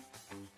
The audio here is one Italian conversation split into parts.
Thank you.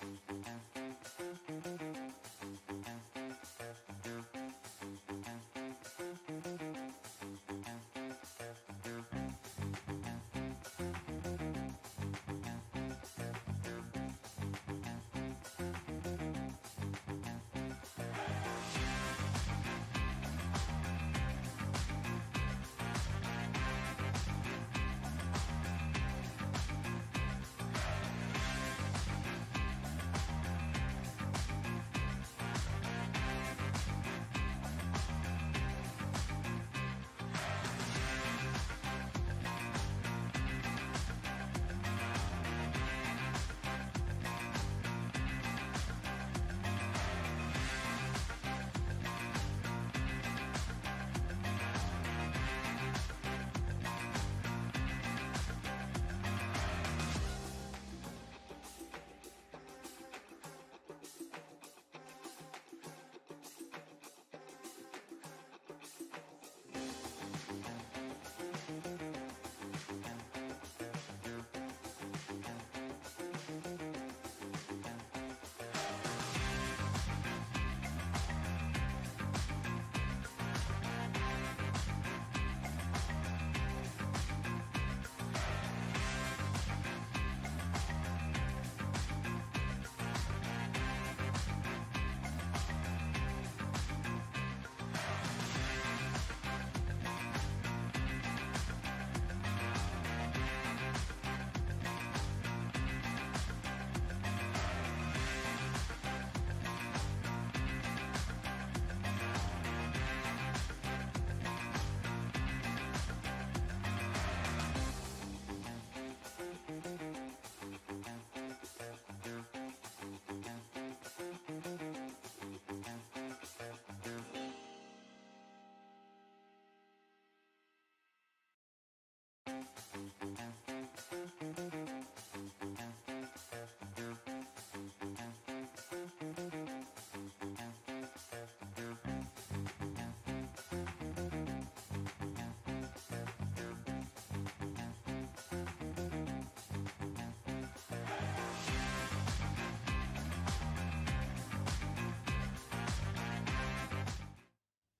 Thank you.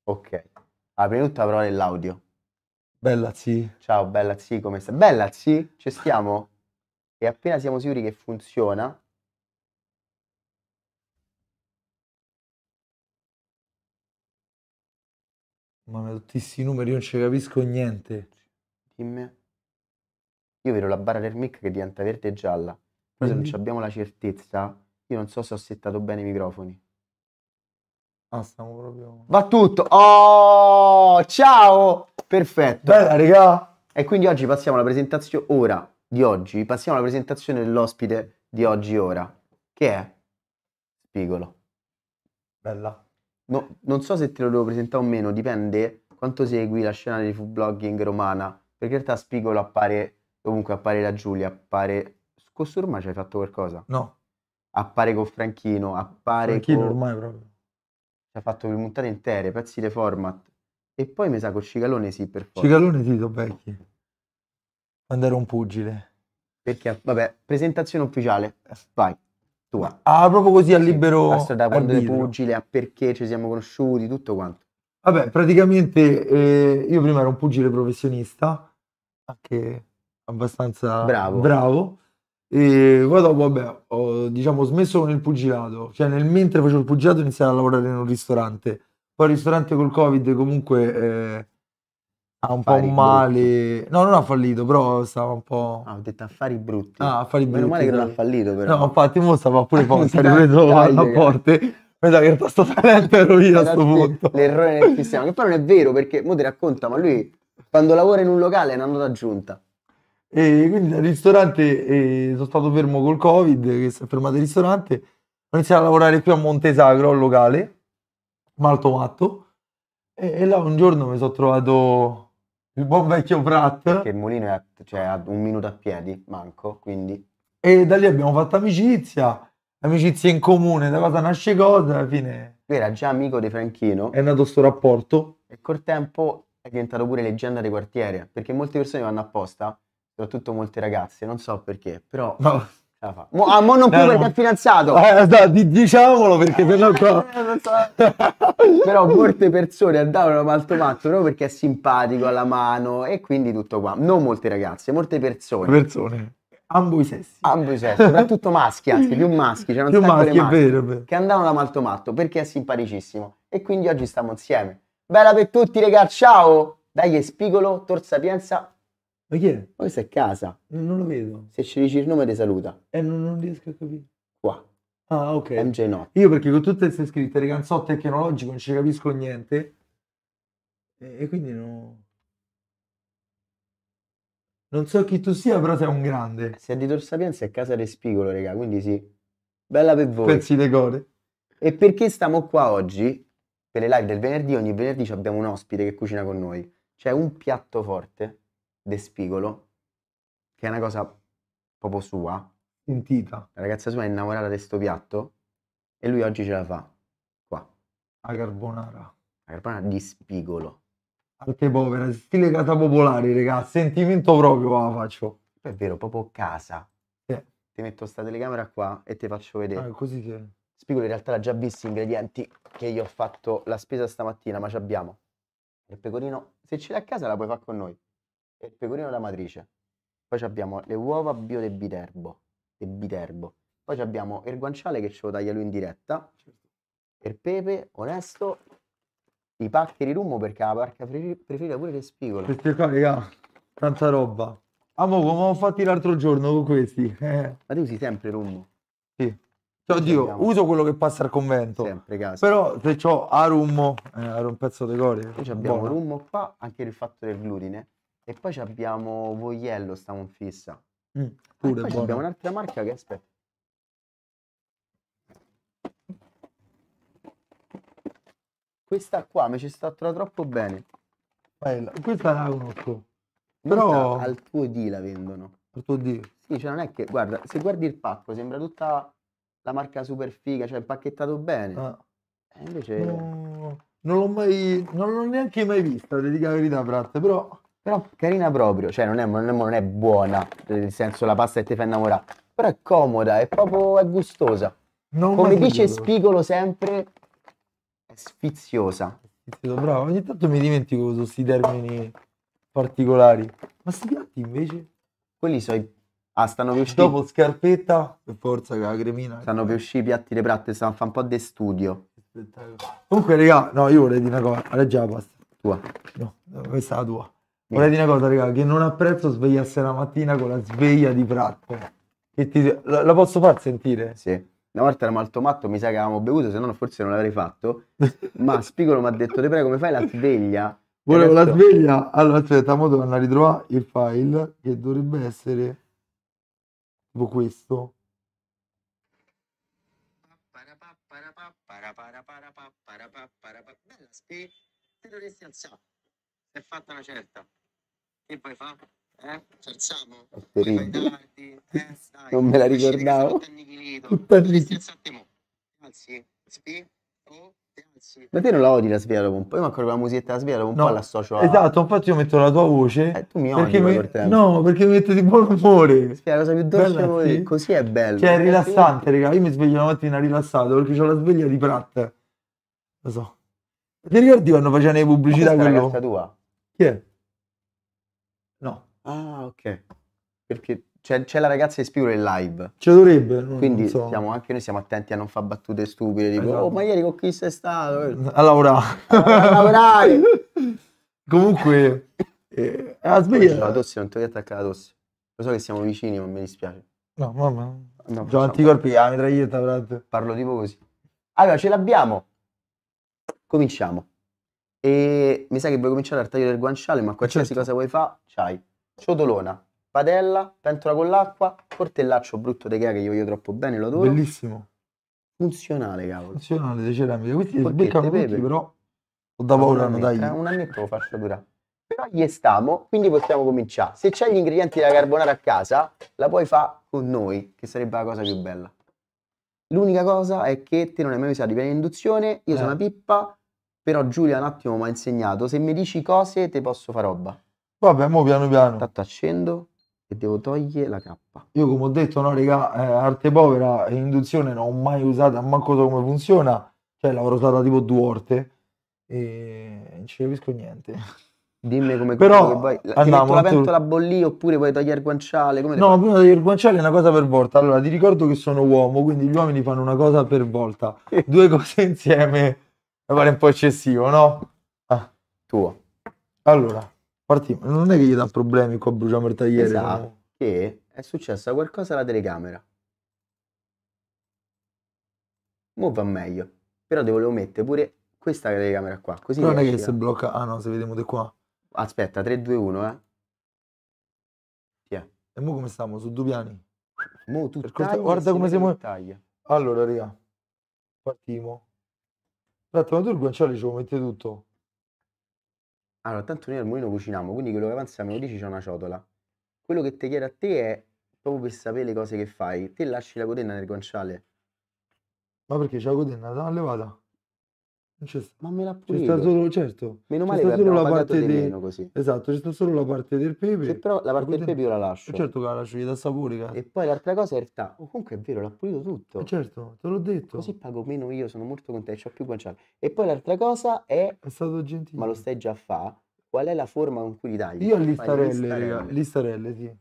Ok. Ah, prima di tutto avrò nell'audio. Bella zi. Ciao, bella zi, come stai? Bella zi, ci stiamo? E appena siamo sicuri che funziona... Mamma, tutti questi numeri, io non ci capisco niente. Dimmi. Io vedo la barra del mic che diventa verde e gialla. Poi se non abbiamo la certezza, io non so se ho settato bene i microfoni. Ah, stiamo proprio... Va tutto. Oh, ciao! Perfetto. Bella, regà. E quindi oggi passiamo alla presentazione ora di oggi, passiamo alla presentazione dell'ospite di oggi ora, che è Spigolo. Bella. No, non so se te lo devo presentare o meno, dipende quanto segui la scena di food blogging romana, perché in realtà Spigolo appare Comunque, appare da Giulia, appare... Su ormai ci hai fatto qualcosa? No. Appare con Franchino, appare Franchino con... ormai proprio ha fatto le puntate intere, pezzi di format. E poi mi sa con Cicalone sì per forza. Cicalone do Becchi. Quando ero un pugile. Perché, vabbè, presentazione ufficiale. Vai. Tua. Ah, proprio così al libero. Sì, da quando è pugile, a perché ci siamo conosciuti, tutto quanto. Vabbè, praticamente eh, io prima ero un pugile professionista, anche abbastanza bravo. bravo e poi dopo, vabbè, ho diciamo, smesso con il pugilato, cioè nel mentre facevo il pugilato iniziavo a lavorare in un ristorante. Poi il ristorante col Covid comunque eh, ha un affari po' male. Brutti. No, non ha fallito, però stava un po'. Ah, ho detto affari brutti. Ah, affari brutti. Meno male che non ha fallito, però. No, infatti, mo stava pure forte, sta riprendendo la forte. Pensa che il tasto talento ero io a questo punto. L'errore nel cristiano, che poi non è vero perché, mo ti racconta, ma lui quando lavora in un locale è una nota aggiunta. E quindi dal ristorante eh, sono stato fermo col Covid, che si è fermato il ristorante. Ho iniziato a lavorare più a Montesagro, al locale, Malto Matto. E, e là un giorno mi sono trovato il buon vecchio Prat. Che il mulino è a, cioè, a un minuto a piedi, manco, quindi. E da lì abbiamo fatto amicizia, amicizia in comune, da cosa nasce cosa, alla fine... Lui era già amico di Franchino. È nato sto rapporto. E col tempo è diventato pure leggenda di quartiere, perché molte persone vanno apposta soprattutto molte ragazze, non so perché, però... No. Mo, ah, mo non più no, perché no. è fidanzato. Eh, no, diciamolo perché per eh, no qua... Eh, però molte persone andavano mal tomato, proprio perché è simpatico alla mano e quindi tutto qua. Non molte ragazze, molte persone. Persone. Ambo i sessi. Ambo i sessi, soprattutto maschi, anzi più maschi. C'erano più maschi, maschi è vero, Che andavano da malto matto perché è simpaticissimo. E quindi oggi stiamo insieme. Bella per tutti, regà, ciao! Dai, Spigolo, Tor Sapienza, ma chi è? Poi se è casa. Non lo vedo. Se ci dici il nome ti saluta. Eh, non, non riesco a capire. Qua. Ah, ok. MJ no. Io perché con tutte queste scritte di canzotto tecnologico non ci capisco niente. E, e quindi no... Non so chi tu sia, però sei un grande. Se è di Tor Sapienza è casa del spigolo, raga, quindi sì. Bella per voi. Pensi de gore. E perché stiamo qua oggi? Per le live del venerdì, ogni venerdì abbiamo un ospite che cucina con noi. C'è un piatto forte De Spigolo, che è una cosa proprio sua. Sentita. La ragazza sua è innamorata di sto piatto e lui oggi ce la fa. Qua. A carbonara. La carbonara di Spigolo. Arte povera, stile casa popolare, ragazzi, Sentimento proprio la faccio. È vero, proprio casa. Sì. Ti metto sta telecamera qua e ti faccio vedere. Ah, così che... Spigolo in realtà l'ha già visto gli ingredienti che io ho fatto la spesa stamattina, ma ci abbiamo. Il pecorino, se ce l'hai a casa la puoi fare con noi e il pecorino da matrice. Poi abbiamo le uova bio de Biterbo, de Biterbo. Poi abbiamo il guanciale che ce lo taglia lui in diretta, certo. il pepe, onesto, i pacchi di rummo perché la parca preferita pure le spigole. Per qua, raga, tanta roba. Amo ah, come ho fatti l'altro giorno con questi. Eh. Ma tu usi sempre rummo? Sì. Cioè, oddio, uso quello che passa al convento. Sempre, caso. Però se ho a rummo, eh, un pezzo di cori. Poi abbiamo Buono. rummo qua, anche il fatto del glutine. E poi abbiamo Vogliello, sta confissa. Mm, pure ah, abbiamo un'altra marca che aspetta. Questa qua mi ci sta troppo bene. Bella. Questa la conosco. Però al tuo D la vendono. Al tuo D. Sì, cioè non è che guarda, se guardi il pacco sembra tutta la marca super figa, cioè impacchettato bene. Ah. E invece no, non l'ho mai non l'ho neanche mai vista, ti dico la verità, Pratt, però però carina proprio, cioè non è, non è, non è buona, nel senso la pasta che ti fa innamorare, però è comoda, è proprio è gustosa. Non Come dice Spigolo sempre, è sfiziosa. Bravo, ogni tanto mi dimentico questi termini particolari. Ma sti piatti invece? Quelli sono i... Ah, stanno più usciti... Dopo scarpetta e forza che la cremina. Stanno più usciti i piatti le pratte, stanno a fare un po' di studio. Comunque, raga, no, io vorrei dire una cosa. Leggi la pasta. Tua. No, questa è la tua. Vorrei dire una cosa, raga, che non apprezzo svegliarsi la mattina con la sveglia di pratto. Ti... La, la, posso far sentire? Sì. Una volta eravamo molto matto, mi sa che avevamo bevuto, se no forse non l'avrei fatto. Ma Spigolo mi ha detto, te prego, come fai la sveglia? Volevo detto... la sveglia. Allora, aspetta, mo devo andare a ritrovare il file che dovrebbe essere tipo questo. Bella sveglia, te dovresti alzare è fatta una certa. Che poi fa? Eh? Cerciamo? Tardi, eh, dai, non me la ricordavo. Tutta Alzi, spi, ma te non la odi la sveglia dopo un po'? Io manco la musichetta la sveglia dopo un no. po' l'associo a... Esatto, infatti io metto la tua voce. Eh, tu mi odi perché mi... No, perché mi mette di buon umore. Sveglia la cosa più dolce sì. così è bello. Cioè è eh, rilassante, raga. Io mi sveglio la mattina rilassato perché ho la sveglia di Pratt. Lo so. Ti ricordi quando facevano le pubblicità quello? Ma questa quello? è la tua? Chi è? No. Ah, ok. Perché c'è, c'è la ragazza di Spiure in live. Ce dovrebbe. Non, Quindi non so. siamo, anche noi siamo attenti a non fare battute stupide. Tipo, esatto. oh, ma ieri con chi sei stato? A lavorare. A lavorare. Comunque, eh, la sveglia. La tosse, non ti ho attaccato la tosse. Lo so che siamo vicini, ma mi dispiace. No, mamma. No, Già anticorpi, la ah, mitraglietta, Parlo tipo così. Allora, ce l'abbiamo. Cominciamo. E mi sa che vuoi cominciare a tagliare il guanciale, ma qualsiasi certo. cosa vuoi fare, c'hai ciotolona, padella, pentola con l'acqua, cortellaccio brutto di che io voglio troppo bene, lo adoro. Bellissimo. Funzionale, cavolo. Funzionale di ceramica. Questi beccano tutti, però ho da paura, hanno dai. Un annetto lo faccio durare. Però gli stiamo, quindi possiamo cominciare. Se c'hai gli ingredienti da carbonara a casa, la puoi fare con noi, che sarebbe la cosa più bella. L'unica cosa è che te non hai mai usato di piani induzione, io eh. sono una pippa, però Giulia un attimo mi ha insegnato, se mi dici cose te posso fare roba. Vabbè, mo piano piano. Tanto accendo e devo togliere la K. Io come ho detto, no regà eh, arte povera e induzione non ho mai usata, manco so come funziona. Cioè l'avrò usata tipo due volte e non ci capisco niente. Dimmi come Però poi, andiamo, la pentola a bollì oppure vuoi togliere il guanciale? Come no, prima di togliere il guanciale è una cosa per volta. Allora, ti ricordo che sono uomo, quindi gli uomini fanno una cosa per volta. Due cose insieme mi pare un po' eccessivo, no? Ah, tuo. Allora, partiamo. Non è che gli dà problemi qua bruciamo il tagliere. Esatto. No? Che è successo qualcosa alla telecamera. Mo va meglio. Però devo lo mettere pure questa telecamera qua. Così non è che si blocca. Ah no, se vediamo di qua. Aspetta, 3, 2, 1, eh. Yeah. E mo come stiamo? Su due piani? Mo tu Guarda come siamo. Taglia. Allora, raga. Partiamo. Aspetta, ma tu il guanciale ci lo metti tutto? Allora, tanto noi al mulino cuciniamo, quindi quello che avanza me lo dici c'è una ciotola. Quello che ti chiede a te è proprio per sapere le cose che fai. Te lasci la codenna nel guanciale. Ma perché c'è la codenna? Da levata. Non c'è Ma me l'ha pulito. C'è sta solo, certo. Meno male c'è che solo la parte di, di meno così. Esatto, c'è solo la parte del pepe. Se però la parte del pepe io la lascio. Eh, certo che la lascio, gli dà sapore. Cara. E poi l'altra cosa è il tacco. Oh, comunque è vero, l'ha pulito tutto. Eh, certo, te l'ho detto. Così pago meno io, sono molto contento, ho più guanciale. E poi l'altra cosa è... È stato gentile. Ma lo stai già a fa? Qual è la forma con cui li tagli? Io listarelle, raga. Listarelle, sì.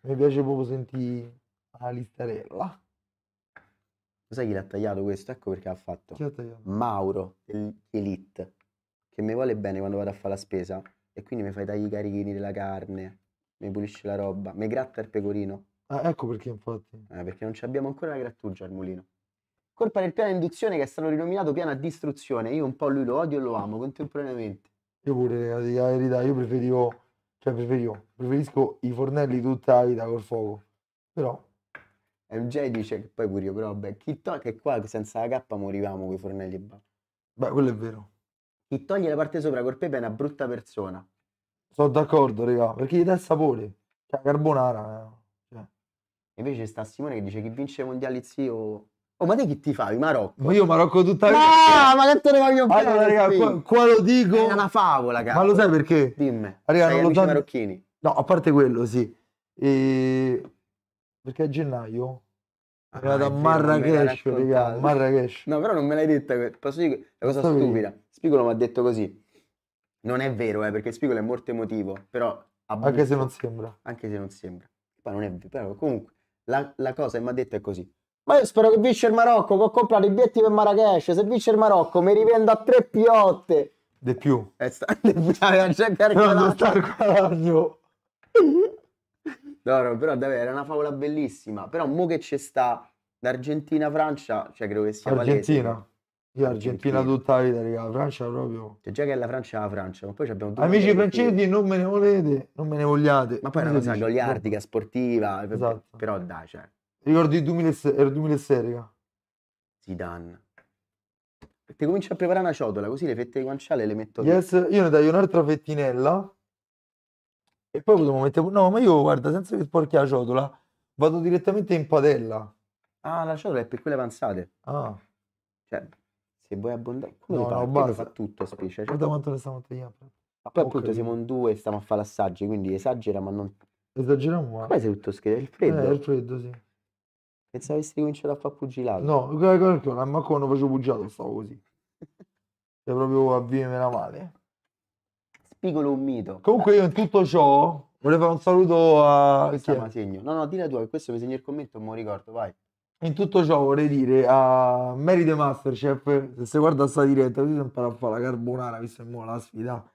Mi piace proprio sentire la listarella. Sai chi l'ha tagliato questo? Ecco perché ha fatto. Chi l'ha tagliato? Mauro, Elite, che mi vuole bene quando vado a fare la spesa e quindi mi fai tagli i carichini della carne, mi pulisce la roba, mi gratta il pecorino. Ah, ecco perché infatti. Eh, perché non abbiamo ancora la grattugia al mulino. Colpa del piano induzione che è stato rinominato piano a distruzione. Io un po' lui lo odio e lo amo contemporaneamente. Io pure, la eh, verità, io preferivo, cioè preferivo, preferisco i fornelli tutta la vita col fuoco. Però MJ dice che poi pure io, però beh, chi tocca che qua senza la K morivamo con i fornelli e basta. Beh, quello è vero. Chi toglie la parte sopra col pepe è una brutta persona. Sono d'accordo, raga, perché gli dà il sapore. la cioè, carbonara. Eh. Cioè. Invece sta Simone che dice chi vince i mondiali zio Oh, ma te chi ti fai? Marocco? Ma io Marocco tutta la vita. No, ma tanto ne voglio bene. Allora, raga, qua, qua, lo dico. È una favola, cavolo. Ma lo sai perché? Dimmi. Raga, non lo so. marocchini. No, a parte quello, sì. E perché a gennaio ah, era da Marrakesh, regà, Marrakesh. No, però non me l'hai detta, posso dire la cosa Stavi. stupida. Spigolo mi ha detto così. Non è vero, eh, perché Spigolo è molto emotivo, però abuso, anche se non sembra. Anche se non sembra. Ma non è vero, però comunque la, la cosa che mi ha detto è così. Ma io spero che vince il Marocco, che ho comprato i bietti per Marrakesh. Se vince il Marocco mi rivendo a tre piotte. De più. È eh, sta... Aveva già Non sta il No, però davvero, era una favola bellissima. Però mo che c'è sta l'Argentina-Francia, cioè credo che sia Argentina. Valese. Io Argentina, Argentina tutta la vita, raga, la Francia proprio. Cioè già che è la Francia la Francia, ma poi abbiamo due Amici francesi, non me ne volete, non me ne vogliate. Ma poi è una cosa goliardica, sportiva, eh, esatto. però dai, cioè. Ricordi il 2006, il 2006 raga. Zidane. Ti comincio a preparare una ciotola, così le fette di guanciale le metto Yes, lì. io ne dai un'altra fettinella. E poi potevo mettere... No, ma io guarda, senza che sporchi la ciotola, vado direttamente in padella. Ah, la ciotola è per quelle avanzate. Ah. Cioè, se vuoi abbondare... Come no, no, basta. fa tutto, spiccia. Guarda cioè, quanto ne stiamo tagliando. poi appunto siamo in due e stiamo a fare assaggi, quindi esagera ma non... Esageriamo ma... Poi sei tutto scherzo, il freddo. Eh, il freddo, sì. Pensavo avessi cominciato a fare pugilato. No, calcola, ma quando facevo pugilato stavo così. Cioè proprio a vivere male spigolo un mito. Comunque io in tutto ciò volevo fare un saluto a... Questa segno. No, no, dila tua, che eh, questo mi segna il commento non mi ricordo, vai. In tutto ciò vorrei dire a Mary The Masterchef, se si guarda sta diretta, così si impara a fare la carbonara, visto che la sfida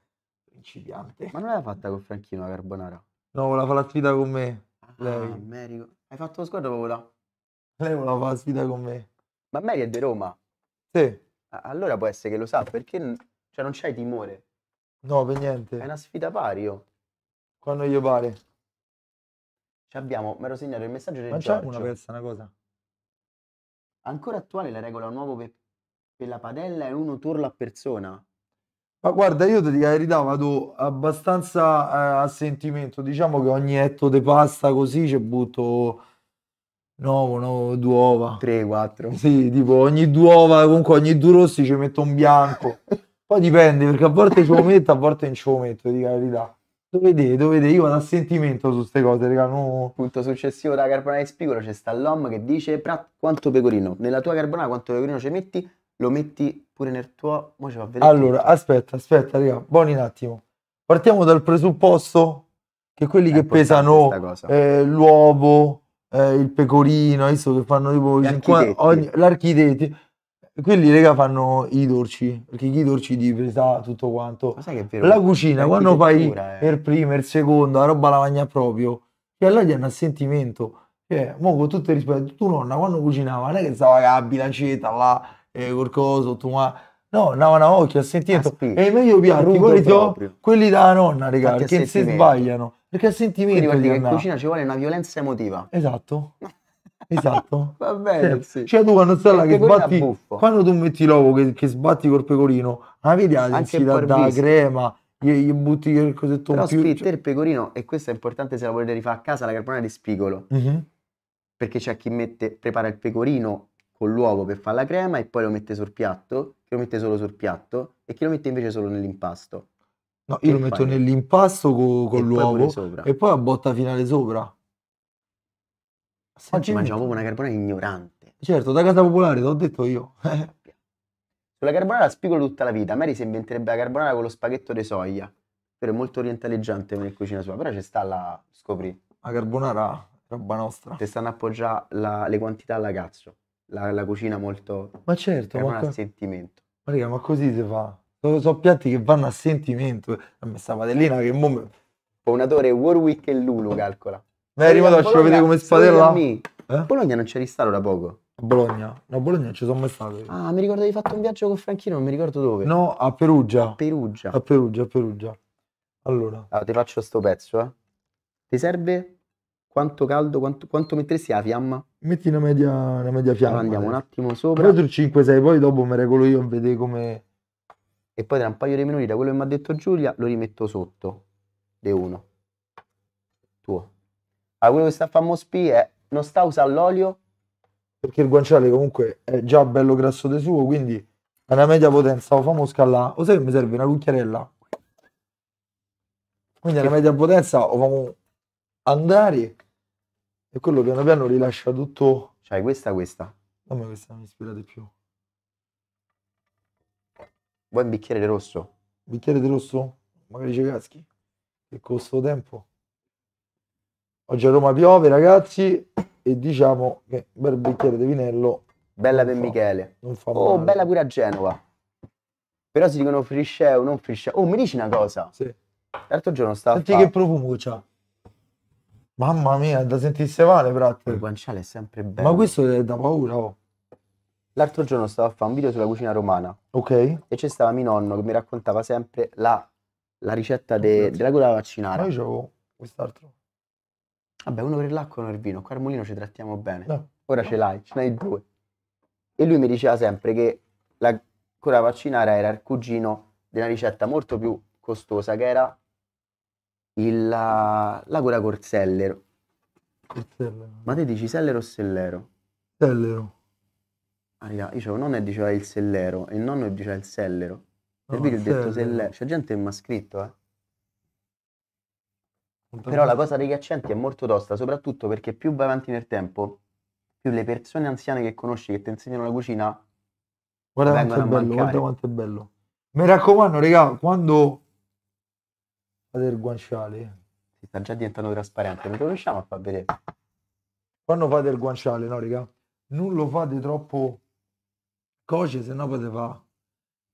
principiante. Ma non l'aveva fatta con Franchino la carbonara? No, voleva fare la sfida con me. Ah, lei. Mary. Hai fatto lo sguardo proprio là? Lei voleva fare la sfida con me. Ma Mary è di Roma? Sì. Allora può essere che lo sa, perché cioè, non c'hai timore. No, per niente. È una sfida pario. Oh. Quando gli pare. Ci abbiamo, me lo segnato il messaggio del Ma c'è una persa, una cosa? Ancora attuale la regola nuova pe- per la padella è uno turno a persona. Ma guarda, io ti dico la verità, vado abbastanza eh, a sentimento. Diciamo che ogni etto di pasta così ci butto 9, 9, due uova. Tre, quattro. Sì, tipo ogni due uova, comunque ogni due rossi ci metto un bianco. Poi dipende, perché a volte ci metto, a volte non ci lo metto, dica la verità. Dovete, dovete, io vado a sentimento su queste cose, raga, no... Punto successivo da Carbonara di Spigolo c'è sta l'om che dice, Prat, quanto pecorino? Nella tua carbonara quanto pecorino ci metti? Lo metti pure nel tuo... Mo ci fa vedere. Allora, aspetta, aspetta, raga, buoni un attimo. Partiamo dal presupposto che quelli È che pesano eh, l'uovo, eh, il pecorino, adesso che fanno tipo... L'architetto quelli raga fanno i dolci perché i dolci di presa tutto quanto ma sai che è vero la cucina quando fai eh. per prima il secondo la roba lavagna proprio e allora gli hanno il sentimento cioè mo con tutto il rispetto tu nonna quando cucinava non è che stava la bilancetta là eh, qualcosa coso tu ma No, andavano a occhio, a sentimento. Ah, e meglio piatti, quelli, to, quelli dalla nonna, raga, che se sbagliano. Perché è sentimento. Quindi che in cucina ci vuole una violenza emotiva. Esatto. Esatto. Va bene, cioè, sì. Cioè tu quando stai là che sbatti, quando tu metti l'uovo che, che sbatti col pecorino, ma vedi la densità da crema, gli, gli butti il cosetto Però più... Però cioè il pecorino, e questo è importante se la volete rifare a casa, la carbonara di spigolo. Mm-hmm. Perché c'è chi mette, prepara il pecorino con l'uovo per fare la crema e poi lo mette sul piatto, chi lo mette solo sul piatto e chi lo mette invece solo nell'impasto. No, io lo metto fai? nell'impasto con, con e l'uovo poi e poi a botta finale sopra. Senti, Oggi mangiamo proprio una carbonara ignorante. Certo, da casa popolare, te l'ho detto io. Sulla carbonara spigolo tutta la vita. Mary si inventerebbe la carbonara con lo spaghetto di soia. Però è molto orientaleggiante come cucina sua. Però ci sta la scoprì. La carbonara, roba nostra. Ti stanno appoggiando le quantità alla cazzo. La, la, cucina molto... Ma certo, ma... Co- sentimento. Ma raga, ma così si fa. Sono, sono piatti che vanno a sentimento. A me sta padellina che... Mom- Fondatore Warwick e Lulu, calcola. Ma è arrivato a vedere come spadella. Eh? Bologna non c'eri stato da poco. Bologna, no, Bologna ci sono mai stato. Ah, mi ricordo di fatto un viaggio con Franchino, non mi ricordo dove. No, a Perugia. Perugia. A Perugia, a Perugia. Allora, Allora, ti faccio sto pezzo, eh. Ti serve quanto caldo, quanto, quanto metteresti la fiamma? metti una media, una media fiamma. Allora andiamo un attimo sopra Però sul 5-6, poi dopo mi regolo io a vedere come... e poi tra un paio di minuti da quello che mi ha detto Giulia lo rimetto sotto. De uno. Tuo a ah, quello che sta a fare Mospi è non sta a usare l'olio perché il guanciale comunque è già bello grasso di suo quindi a una media potenza lo famo scalà o sai che mi serve una cucchiarella quindi a una media potenza lo famo andare e quello piano piano rilascia tutto cioè questa questa a me questa mi ispirate più vuoi un bicchiere di rosso? bicchiere di rosso? magari ci caschi che costo tempo Oggi a Roma piove, ragazzi, e diciamo che un bel bicchiere di vinello. Bella per fa, Michele. Non fa oh, bella pure a Genova. Però si dicono frisceo, non frisceo. Oh, mi dici una cosa? Sì. L'altro giorno stavo. Senti che profumo c'ha. Mamma mia, da sentirsi male, praticamente. Il guanciale è sempre bello. Ma questo è da paura, oh. L'altro giorno stavo a fare un video sulla cucina romana. Ok. E c'è stava mio nonno che mi raccontava sempre la, la ricetta de, della gola vaccinare. Ma io c'avevo quest'altro. Vabbè, uno per l'acqua e uno per il vino. Qua al mulino ci trattiamo bene. No. Ora ce l'hai, ce n'hai due. E lui mi diceva sempre che la cura vaccinare era il cugino di una ricetta molto più costosa, che era il, la, la cura corsellero. Corsellero. Ma te dici sellero o sellero? Sellero. Ah, io dicevo, nonno e diceva il sellero e il nonno diceva il sellero. No, per ho detto sellero. C'è gente che mi ha scritto, eh. Però la cosa degli accenti è molto tosta, soprattutto perché più vai avanti nel tempo, più le persone anziane che conosci, che ti insegnano la cucina, guarda quanto è bello, guarda quanto è bello. Mi raccomando, raga, quando fate il guanciale... Eh. Si sta già diventando trasparente, non lo riusciamo a far vedere. Quando fate il guanciale, no, raga, non lo fate troppo coce, se no si fa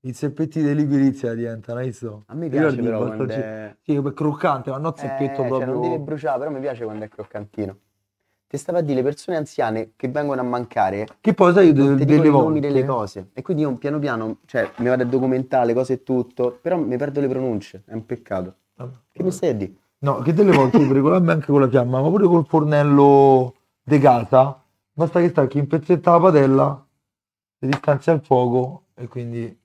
i zeppetti di liquirizia diventano, hai visto? A me piace però quando cioè, è... Sì, è croccante, ma non zeppetto eh, proprio... Cioè, non dire bruciato, però mi piace quando è croccantino. Ti stava a dire le persone anziane che vengono a mancare... Che poi sai de- delle volte... i nomi delle eh. cose. E quindi io piano piano, cioè, mi vado a documentare le cose e tutto, però mi perdo le pronunce, è un peccato. Ah, che mi stai a dire? No, che delle volte io regolami anche con la fiamma, ma pure col fornello de casa, basta che stacchi in pezzetta la padella, ti distanzi al fuoco e quindi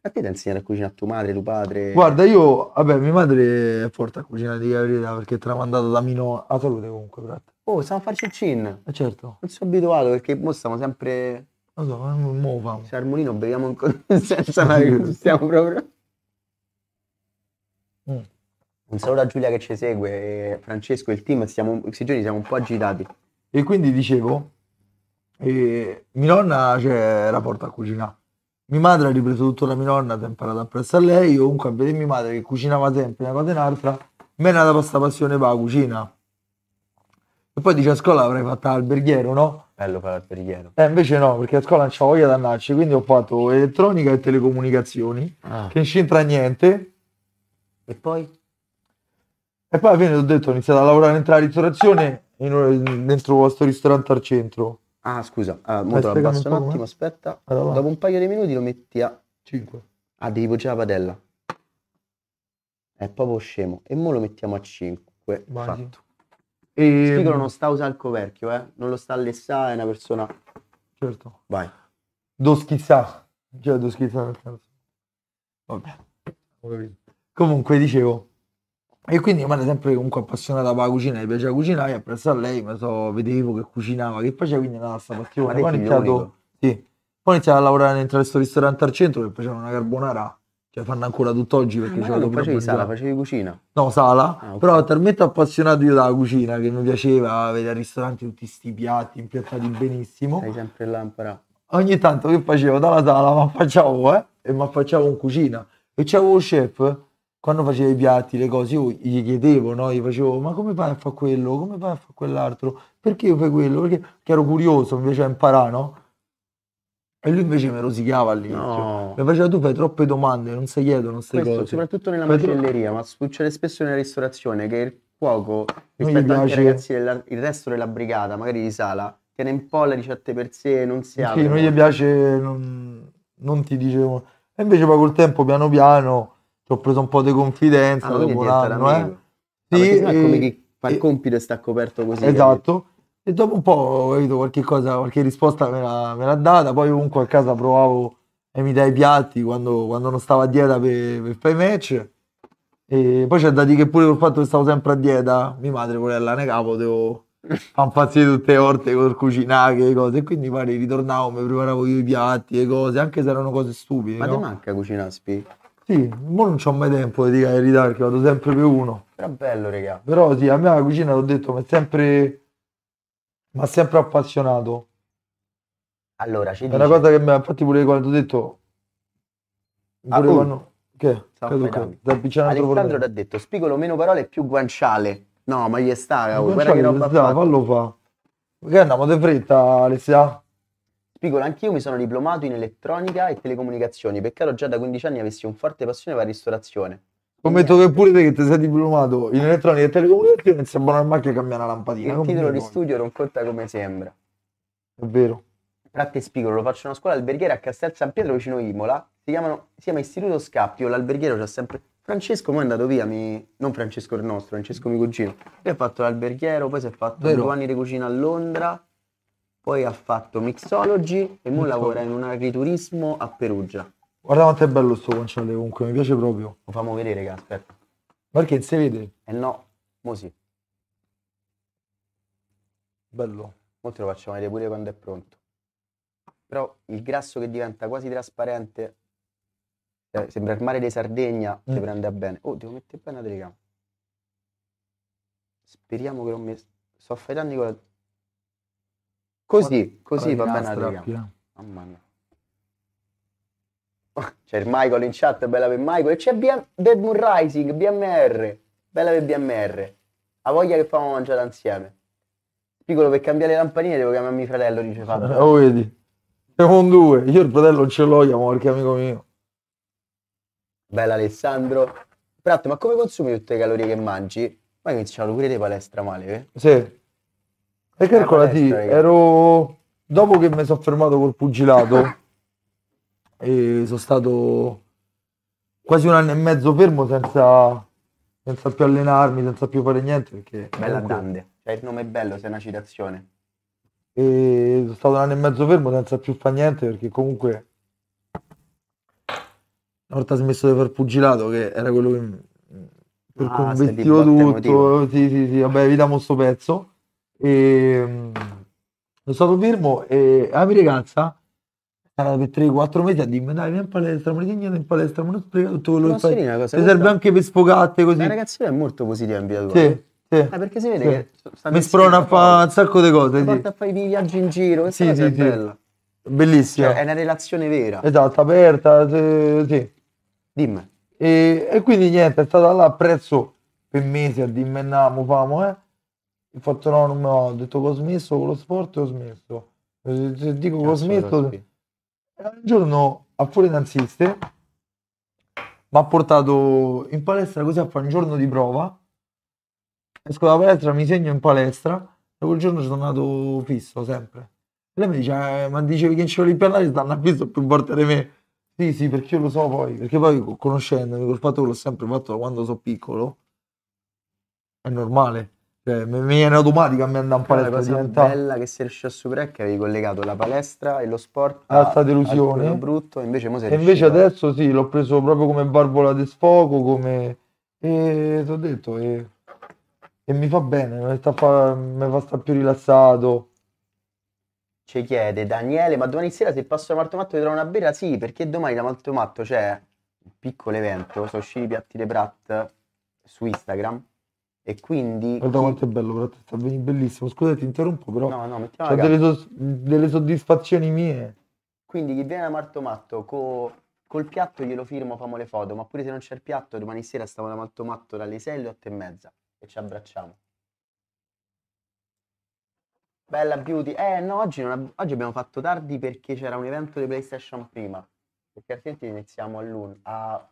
perché te ti insegnano a cucinare tua madre, tuo padre? Guarda, io, vabbè, mia madre è forte a cucinare di verità perché è tramandata da Mino a salute comunque, prato. Oh, stiamo a farci il cin. Eh certo. Non sono abituato perché mo stiamo sempre... Non so, mo famo. Cioè, Se armonino beviamo un senza mai, stiamo proprio... Mm. Un saluto a Giulia che ci segue, Francesco e il team, stiamo, questi giorni siamo un po' agitati. E quindi dicevo, e mia nonna cioè, era porta a cucinare mia madre ha ripreso tutto da mia nonna, ha imparato appresso a lei. Io comunque a vedere mia madre che cucinava sempre una cosa e un'altra, mi è nata questa passione per la cucina. E poi dice a scuola avrei fatto alberghiero, no? Bello fare alberghiero. Eh, invece no, perché a scuola non c'avevo voglia di andarci, quindi ho fatto elettronica e telecomunicazioni, ah. che non c'entra niente. E poi? E poi alla fine ho detto ho iniziato a lavorare in ristorazione in, dentro questo ristorante al centro. Ah, scusa, ah, lo abbasso un, un attimo, aspetta. Allora, Dopo un paio di minuti lo metti a 5. Ah, devi poggiare la padella. È proprio scemo. E mo lo mettiamo a 5. Fatto. E... Ehm. Spigolo non sta a usare il coperchio, eh? Non lo sta a lessare, è una persona... Certo. Vai. Do schizzà. Cioè, do schizzà nel senso. Vabbè. Comunque, dicevo, e quindi io mi sempre comunque appassionata alla cucina, mi piaceva cucinare, apprezzo a lei, ma so, vedevo che cucinava, che faceva, quindi andava a sta ah, passione. Poi ho iniziato, sì. iniziato a lavorare dentro questo ristorante al centro che faceva una carbonara, cioè fanno ancora tutt'oggi perché ah, c'era non facevi sala, facevi cucina? No, sala, ah, okay. però talmente appassionato io dalla cucina che mi piaceva vedere al ristorante tutti questi piatti impiattati benissimo. Sei sempre là imparato. Ogni tanto che facevo dalla sala, ma facciamo, eh, e mi affacciavo in cucina. E c'avevo un chef quando facevo i piatti, le cose, io gli chiedevo, no? gli facevo, ma come fai a fare quello, come fai a fare quell'altro, perché fai quello, perché, perché ero curioso, invece a imparare, no? E lui invece mi rosicava lì. No. Mi faceva tu fai troppe domande, non si chiedono queste Questo, cose. Soprattutto nella macelleria, ma succede spesso nella ristorazione che il cuoco, rispetto ai ragazzi del resto della brigata, magari di sala, tiene un po' le ricette per sé, non si apre. Sì, non gli piace, non, non ti dicevo. E invece poi col tempo, piano piano ho preso un po' di confidenza ah, dopo un eh. Ah, sì, ah, e... come chi fa il e... compito e sta coperto così. Esatto. Capito? E dopo un po' ho avuto qualche cosa, qualche risposta me l'ha, me l'ha data, poi comunque a casa provavo e mi dai i piatti quando, quando, non stavo a dieta per, per fare i match. E poi c'è da dire che pure col fatto che stavo sempre a dieta, mia madre pure alla capo devo un pazzo tutte le volte con cucinare e cose. E quindi pare ritornavo, mi preparavo io i piatti e cose, anche se erano cose stupide. Ma no? ti manca cucinare, Spi? Sì, mo non ho mai tempo di dire la verità vado sempre per uno. Però bello, raga. Però sì, a me la cucina, l'ho detto, mi ha sempre... sempre appassionato. Allora, ci È dice... una cosa che mi ha... Infatti pure quando ho detto... Ah, pure ah, uh. quando... Che? Stavo che Alessandro ti ha detto, spigolo meno parole più guanciale. No, ma gli sta, guarda che roba Fallo fa. Perché andiamo di fretta, Alessia? Spigolo, anch'io mi sono diplomato in elettronica e telecomunicazioni, peccato già da 15 anni avessi un forte passione per la ristorazione. Commetto che pure te che ti sei diplomato in elettronica e telecomunicazioni non sembrano ormai che cambia una lampadina. Il titolo di studio non conta come sembra. È vero. Pratte Spigolo, lo faccio una scuola alberghiera a Castel San Pietro vicino Imola, si, chiamano, si chiama Istituto Scappio, l'alberghiero c'è sempre... Francesco poi è andato via, mi... non Francesco il nostro, Francesco mio cugino, lui ha fatto l'alberghiero, poi si è fatto Vero. due anni di cucina a Londra, poi ha fatto mixology e mo lavora in un agriturismo a Perugia. Guarda quanto è bello sto guanciale comunque, mi piace proprio. Lo famo vedere, raga, aspetta. Perché non si vede? Eh no, mo sì. Bello. Mo te lo facciamo vedere pure quando è pronto. Però il grasso che diventa quasi trasparente, eh, sembra il mare di Sardegna, mm. ti prende bene. Oh, devo mettere bene la telecamera. Speriamo che non mi... Sto affidando con la Così, così va bene la Mamma mia. Oh, c'è il Michael in chat, bella per Michael. C'è BM, Dead Moon Rising, BMR. Bella per BMR. Ha voglia che famo mangiare insieme. Piccolo, per cambiare le lampadine devo chiamare mio fratello, dice Fabio. Lo oh, vedi? Siamo un due. Io il fratello non ce l'ho, chiamo qualche amico mio. Bella Alessandro. Prato, ma come consumi tutte le calorie che mangi? Ma che c'hanno pure le palestra male, eh? Sì. E calcolati, ero dopo che mi sono fermato col pugilato e sono stato quasi un anno e mezzo fermo senza, senza più allenarmi, senza più fare niente. Perché Bella comunque... Dande, cioè il nome è bello, sei una citazione. E sono stato un anno e mezzo fermo senza più fare niente perché comunque una volta smesso di far pugilato che era quello che per ah, cui tutto, sì, sì, sì, vabbè, vediamo sto pezzo e, ehm, sono stato fermo e la mia ragazza era per 3-4 mesi a dirmi dai vieni in palestra, ma vieni in palestra, ma non spiega tutto quello che fai. Ti serve anche per sfogarti così. La ragazzina è molto positiva in via tua. Sì. Eh. Sì. Ah, perché si vede sì. che mi sprona a fare un sacco di cose. Sì. Porta a fare i viaggi in giro, questa sì, sì, è bella. Bellissima. Cioè, è una relazione vera. Esatto, aperta, sì. Dimmi. E, e, quindi niente, è stata là a prezzo per mesi a dimmi andiamo, famo, eh ho fatto no, non me ho detto che ho smesso con lo sport e ho smesso. Se dico che ho smesso... Eh, un giorno a fuori danziste mi ha portato in palestra così a fare un giorno di prova. Esco dalla palestra, mi segno in palestra e quel giorno sono andato fisso sempre. E lei mi dice, eh, ma dicevi che in sci olimpiadari stanno a fisso più volte di me. Sì, sì, perché io lo so poi, perché poi conoscendomi, col fatto che l'ho sempre fatto da quando sono piccolo, è normale cioè, mi viene automatica a me andare in palestra. La cosa diventa... bella che si riuscì a superare è che avevi collegato la palestra e lo sport Alta delusione. brutto, invece mo sei E invece adesso sì, l'ho preso proprio come barbola di sfogo, come... E ti ho detto, e... e, mi fa bene, mi, fa... mi fa stare più rilassato. Ci chiede Daniele, ma domani sera se passo da Maltomatto ti trovo una birra? Sì, perché domani da Matto c'è cioè, un piccolo evento, sono usciti i piatti dei Pratt su Instagram e quindi... Guarda quanto è bello, però sta venendo bellissimo. Scusa ti interrompo, però... No, no, mettiamo... Ho delle, so- delle, soddisfazioni mie. Quindi chi viene da Marto Matto co- col piatto glielo firmo, famo le foto, ma pure se non c'è il piatto, domani sera stiamo da Marto Matto dalle 6 alle 8 e mezza e ci abbracciamo. Bella beauty. Eh no, oggi, ab- oggi, abbiamo fatto tardi perché c'era un evento di PlayStation prima. Perché altrimenti iniziamo a luna. A,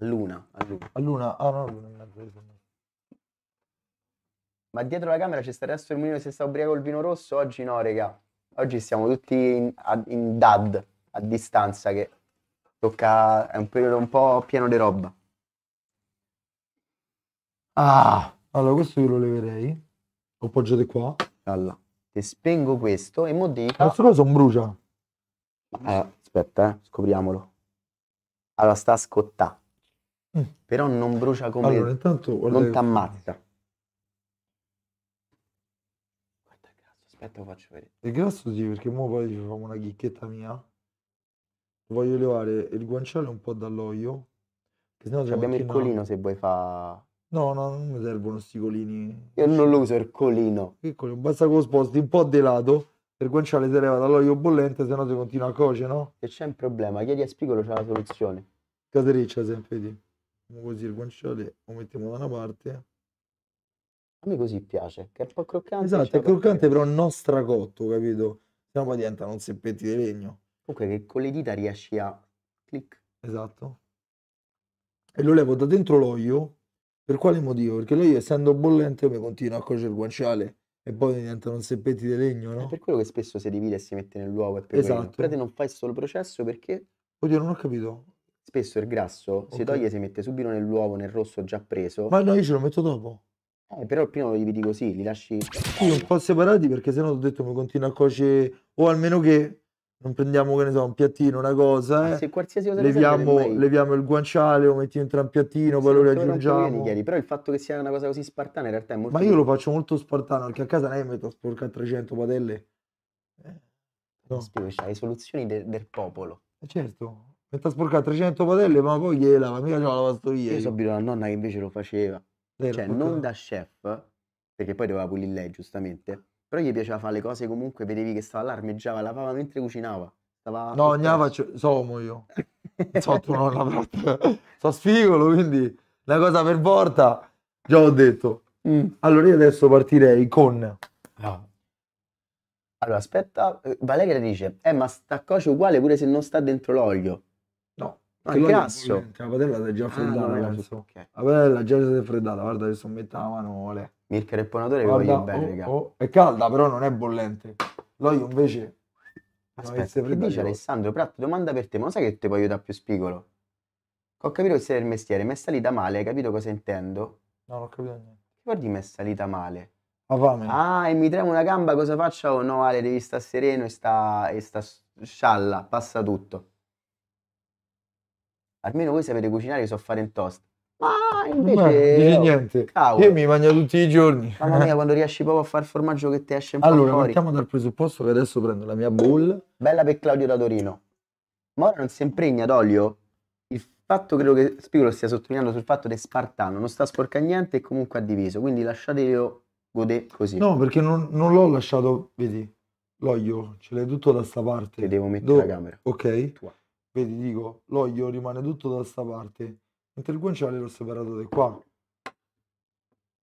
luna. A luna. A luna. Ah, no, luna ma dietro la camera ci sta il mulino se sta ubriaco il vino rosso, oggi no, raga. Oggi siamo tutti in, in dad, a distanza, che tocca, è un periodo un po' pieno di roba. Ah, allora questo io lo leverei. Lo poggiate qua. Allora, ti spengo questo e mo dico... Questo coso un brucia. Eh, aspetta, eh, scopriamolo. Allora sta a scottà. Mm. Però non brucia come... Allora, intanto... Non ti ammazza. Aspetta, lo faccio vedere. Il grasso sì, perché mo poi facciamo una chicchetta mia. Voglio levare il guanciale un po' dall'olio. Che sennò cioè, Abbiamo il colino se vuoi fa... No, no, non mi servono sti colini. Io non lo uso il colino. Piccolo, basta che lo sposti un po' di lato. Il guanciale si leva dall'olio bollente, sennò si continua a coce, no? Se c'è un problema, chiedi a Spigolo, c'è la soluzione. Catericcia sempre, vedi. Così il guanciale lo mettiamo da una parte. A me così piace, che è un po' croccante. Esatto, è croccante però non stracotto, capito? Sennò poi diventano seppetti di legno. Comunque che con le dita riesci a... Clic. Esatto. E lo levo da dentro l'olio, per quale motivo? Perché l'olio essendo bollente mi continua a cuocere il guanciale e poi diventano seppetti di legno, no? È per quello che spesso si divide e si mette nell'uovo. E esatto. Quello. Però te non fai solo processo perché... Oddio, non ho capito. Spesso il grasso okay. si toglie si mette subito nell'uovo, nel rosso già preso. Ma no, io ce lo metto dopo. Eh, però il primo lo dividi così, li lasci... Sì, un po' separati perché sennò ho detto mi continua a cuocere, o almeno che non prendiamo, che ne so, un piattino, una cosa, eh. Se qualsiasi cosa leviamo, mai... leviamo il guanciale, lo mettiamo dentro un piattino, poi lo riaggiungiamo. Chiari, però il fatto che sia una cosa così spartana in realtà è molto... Ma io lo faccio molto spartano, anche a casa ne metto a sporcare 300 padelle. Eh, no. Spiego, le soluzioni de del popolo. Eh certo, metto a sporcare 300 padelle, ma poi gliela, ma mica ce la lavastoviglie. Io so abituato alla nonna che invece lo faceva. Vero, cioè non da chef, perché poi doveva pulire lei giustamente, però gli piaceva fare le cose comunque, vedevi che stava là, armeggiava, lavava mentre cucinava. Stava no, gnava, faccio... somo io. so tu non l'avrai. so sfigolo, quindi la cosa per volta, già ho detto. Mm. Allora io adesso partirei con... No. Allora aspetta, eh, Valeria dice, eh ma sta coce uguale pure se non sta dentro l'olio. Ah, il cazzo. La padella è già ah, freddata, ah, ragazzi. Cioè. Okay. La padella è già freddata, guarda che sono metta la mano, Mirka e Ponatore guarda, voglio bene, oh, oh, È calda, però non è bollente. L'olio invece... Aspetta, che dice Alessandro Pratti, domanda per te, ma sai che ti può aiutare più spigolo? Ho capito che sei del mestiere, mi è salita male, hai capito cosa intendo? No, non ho capito niente. Guardi, mi è salita male. Ma fame. Ah, e mi tremo una gamba, cosa faccio? Oh, no, Ale, devi stare sereno e sta, e sta scialla, passa tutto almeno voi sapete cucinare, so fare in toast. Ma invece... Ma, niente. Cavolo. Io mi mangio tutti i giorni. Mamma mia, quando riesci proprio a fare formaggio che ti esce un allora, po' Allora, dal presupposto che adesso prendo la mia bowl. Bella per Claudio da Torino. Ma ora non si impregna d'olio? fatto, credo che Spigolo stia sottolineando sul fatto che Spartano non sta sporca niente e comunque ha diviso, quindi lasciatelo godere così. No, perché non, non l'ho lasciato, vedi, l'olio, ce l'hai tutto da sta parte. Che devo mettere Do- la camera. Ok. Tua. Vedi, dico, l'olio rimane tutto da sta parte, mentre il guanciale l'ho separato da qua.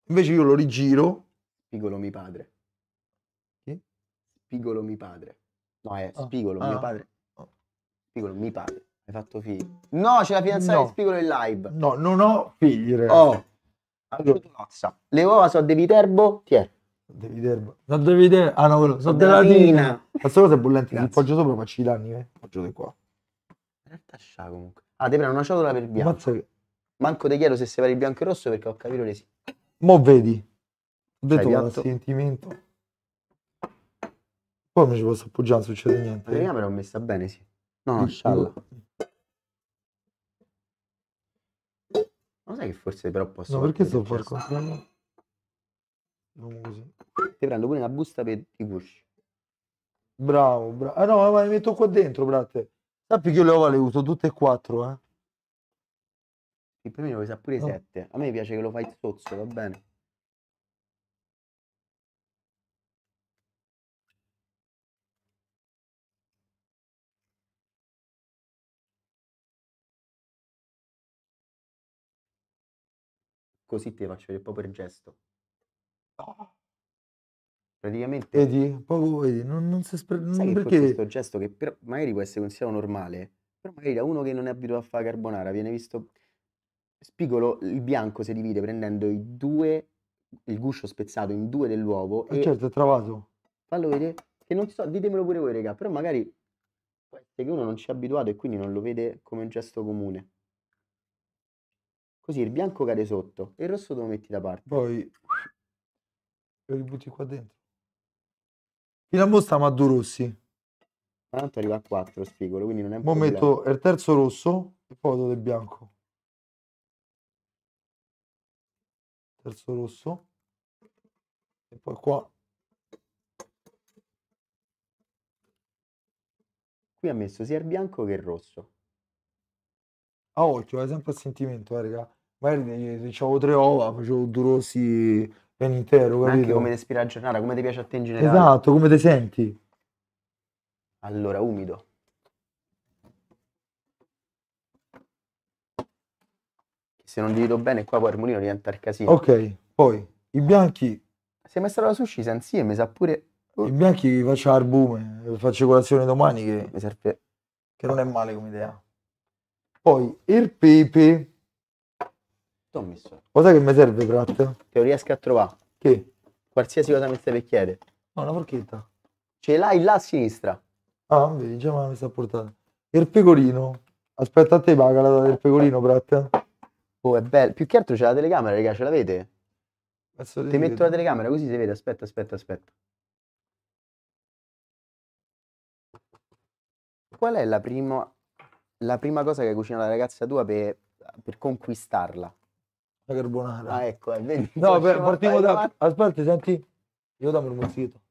Invece io lo rigiro. Spigolo mio padre. Chi? Spigolo mio padre. No, è ah. spigolo ah. mio padre. Spigolo mio padre. Hai fatto figli. No, c'è la fidanzata no. di Spigolo in live. No, non ho figli, ragazzi. Oh. Allora. Le uova sono di Viterbo, ti è. Devi derba. Non devi derba. Ah no, quello. Sono della Tina. Questa cosa è bollente. Ti poggio sopra, facci i danni, eh. Poggio di qua. Tascia comunque. Ah, te prendo una ciotola per il bianco. Mazza che- Manco te chiedo se separi il bianco e il rosso perché ho capito le sì. Mo vedi. Ho detto Hai un sentimento. Poi mi ci posso appoggiare, non succede niente. La camera l'ho messa bene, sì. No, no, mm, scialla. Mm. Lo sai che forse però posso... No, perché sto a far qualcosa? controllo? così. Ti prendo pure una busta per i gusci. Bravo, bravo. Ah no, ma li metto qua dentro, brate. Sappi che io le uova le uso tutte e quattro, eh. Il primo lo sa pure i No. sette. A me piace che lo fai zozzo, va bene. Così te faccio vedere proprio il gesto. Ah. Praticamente... Vedi, proprio vedi, non, non si spre... Sai perché... questo gesto che per... magari può essere considerato normale, però magari da uno che non è abituato a fare carbonara viene visto... Spigolo, il bianco si divide prendendo i due, il guscio spezzato in due dell'uovo. Eh e certo, è travato. Fallo vedere, che non so, ditemelo pure voi raga, però magari può essere che uno non ci è abituato e quindi non lo vede come un gesto comune. Così il bianco cade sotto e il rosso te lo metti da parte. Poi lo ributti qua dentro. Fino a mo' sta Maddurossi. Tanto arriva a quattro spigolo, quindi non è un problema. metto il terzo rosso e poi vado del bianco. Terzo rosso. E poi qua. Qui ha messo sia il bianco che il rosso. A occhio, è sempre a sentimento, eh, raga. Magari dicevo tre ova, facevo due rossi è intero, capito? anche come respira la giornata, come ti piace a te in generale. Esatto, come ti senti? Allora, umido. Se non divido bene qua poi il mulino diventa il casino. Ok, poi i bianchi... Sei mai stato alla sushi sì, e mi sa pure... I bianchi faccio l'arbume, eh, faccio colazione domani che... Mi serve... Che non è male come idea. Poi il pepe ho messo. Cosa che mi serve, Pratt? Che lo riesco a trovare. Che? Qualsiasi cosa mi mette vecchiere. No, una forchetta. Ce l'hai là a sinistra. Ah, vedi, già me la sta portata. Il pecorino. Aspetta a te, paga la del pecorino, Pratt. Oh, è bello. Più che altro c'è la telecamera, raga, ce l'avete? Ti metto la telecamera così si vede. Aspetta, aspetta, aspetta. Qual è la prima, la prima cosa che cucina la ragazza tua per, per conquistarla? la carbonara. Ah, ecco, eh, vedi. No, per, partiamo da... Aspetta, senti, io dammi un mozzito.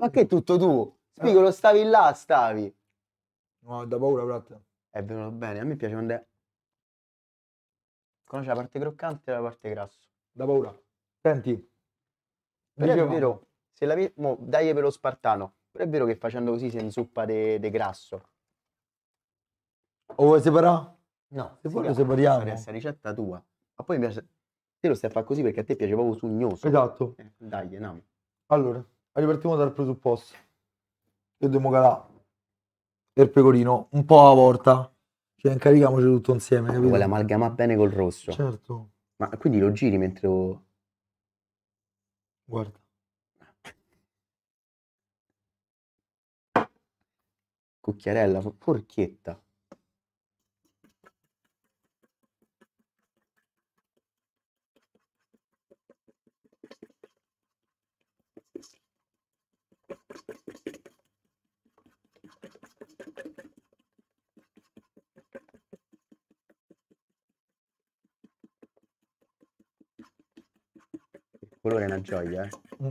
Ma che è tutto tu? Spigolo, stavi là, stavi. No, da paura, prato. È venuto bene, a me piace quando è... Conosci la parte croccante e la parte grasso. Da paura. Senti. Però è vero, se la... Mo, dai per lo spartano. Però è vero che facendo così si inzuppa de, de grasso. O vuoi separare? No, se vuoi lo separiamo. Questa ricetta tua. Ma poi mi piace... te lo stai a fare così perché a te piace proprio sugnoso. Esatto. Eh, dai, no. Allora, ripartiamo dal presupposto. Io devo calare il pecorino un po' alla volta. Cioè, incarichiamoci tutto insieme, ah, capito? Vuole amalgamare bene col rosso. Certo. Ma quindi lo giri mentre lo... Guarda. Cucchiarella, porchetta. colore è una gioia. Eh. Mm.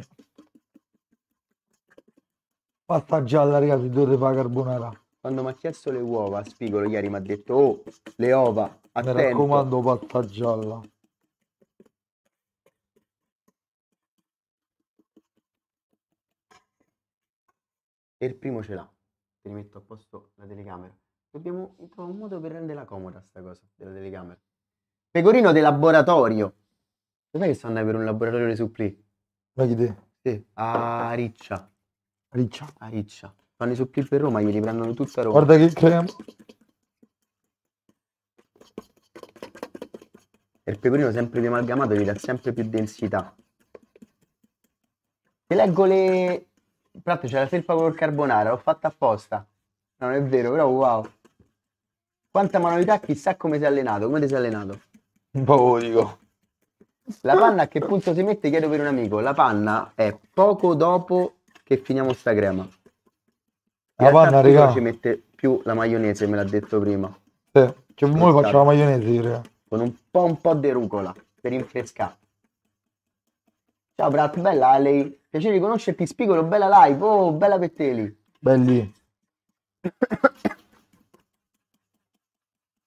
Fatta gialla, ragazzi, dove devo carbonara. Quando mi ha chiesto le uova, a Spigolo ieri mi ha detto, oh, le uova, attento. Mi raccomando, fatta gialla. E il primo ce l'ha. Ti rimetto a posto la telecamera. Dobbiamo trovare un modo per renderla comoda sta cosa della telecamera. Pecorino del laboratorio sai che sto andando per un laboratorio di suppli? Vai chi te? Sì, a Riccia. Riccia? A Riccia. Fanno i suppli per Roma, glieli prendono tutta Roma. Guarda che crema. E il pecorino sempre più amalgamato gli dà sempre più densità. Se leggo le... Infatti c'è la felpa col carbonara, l'ho fatta apposta. non è vero, però wow. Quanta manualità, chissà come si è allenato, come ti sei allenato? Un po' dico. La panna a che punto si mette? Chiedo per un amico. La panna è poco dopo che finiamo sta crema. la panna, raga. ci mette più la maionese, me l'ha detto prima. Eh, cioè, mo faccio la maionese, raga. Con un po', un po' di rucola, per rinfrescare. Ciao Brat, bella Ale. Piacere di conoscerti, Spigolo, bella live. Oh, bella per te lì. Belli.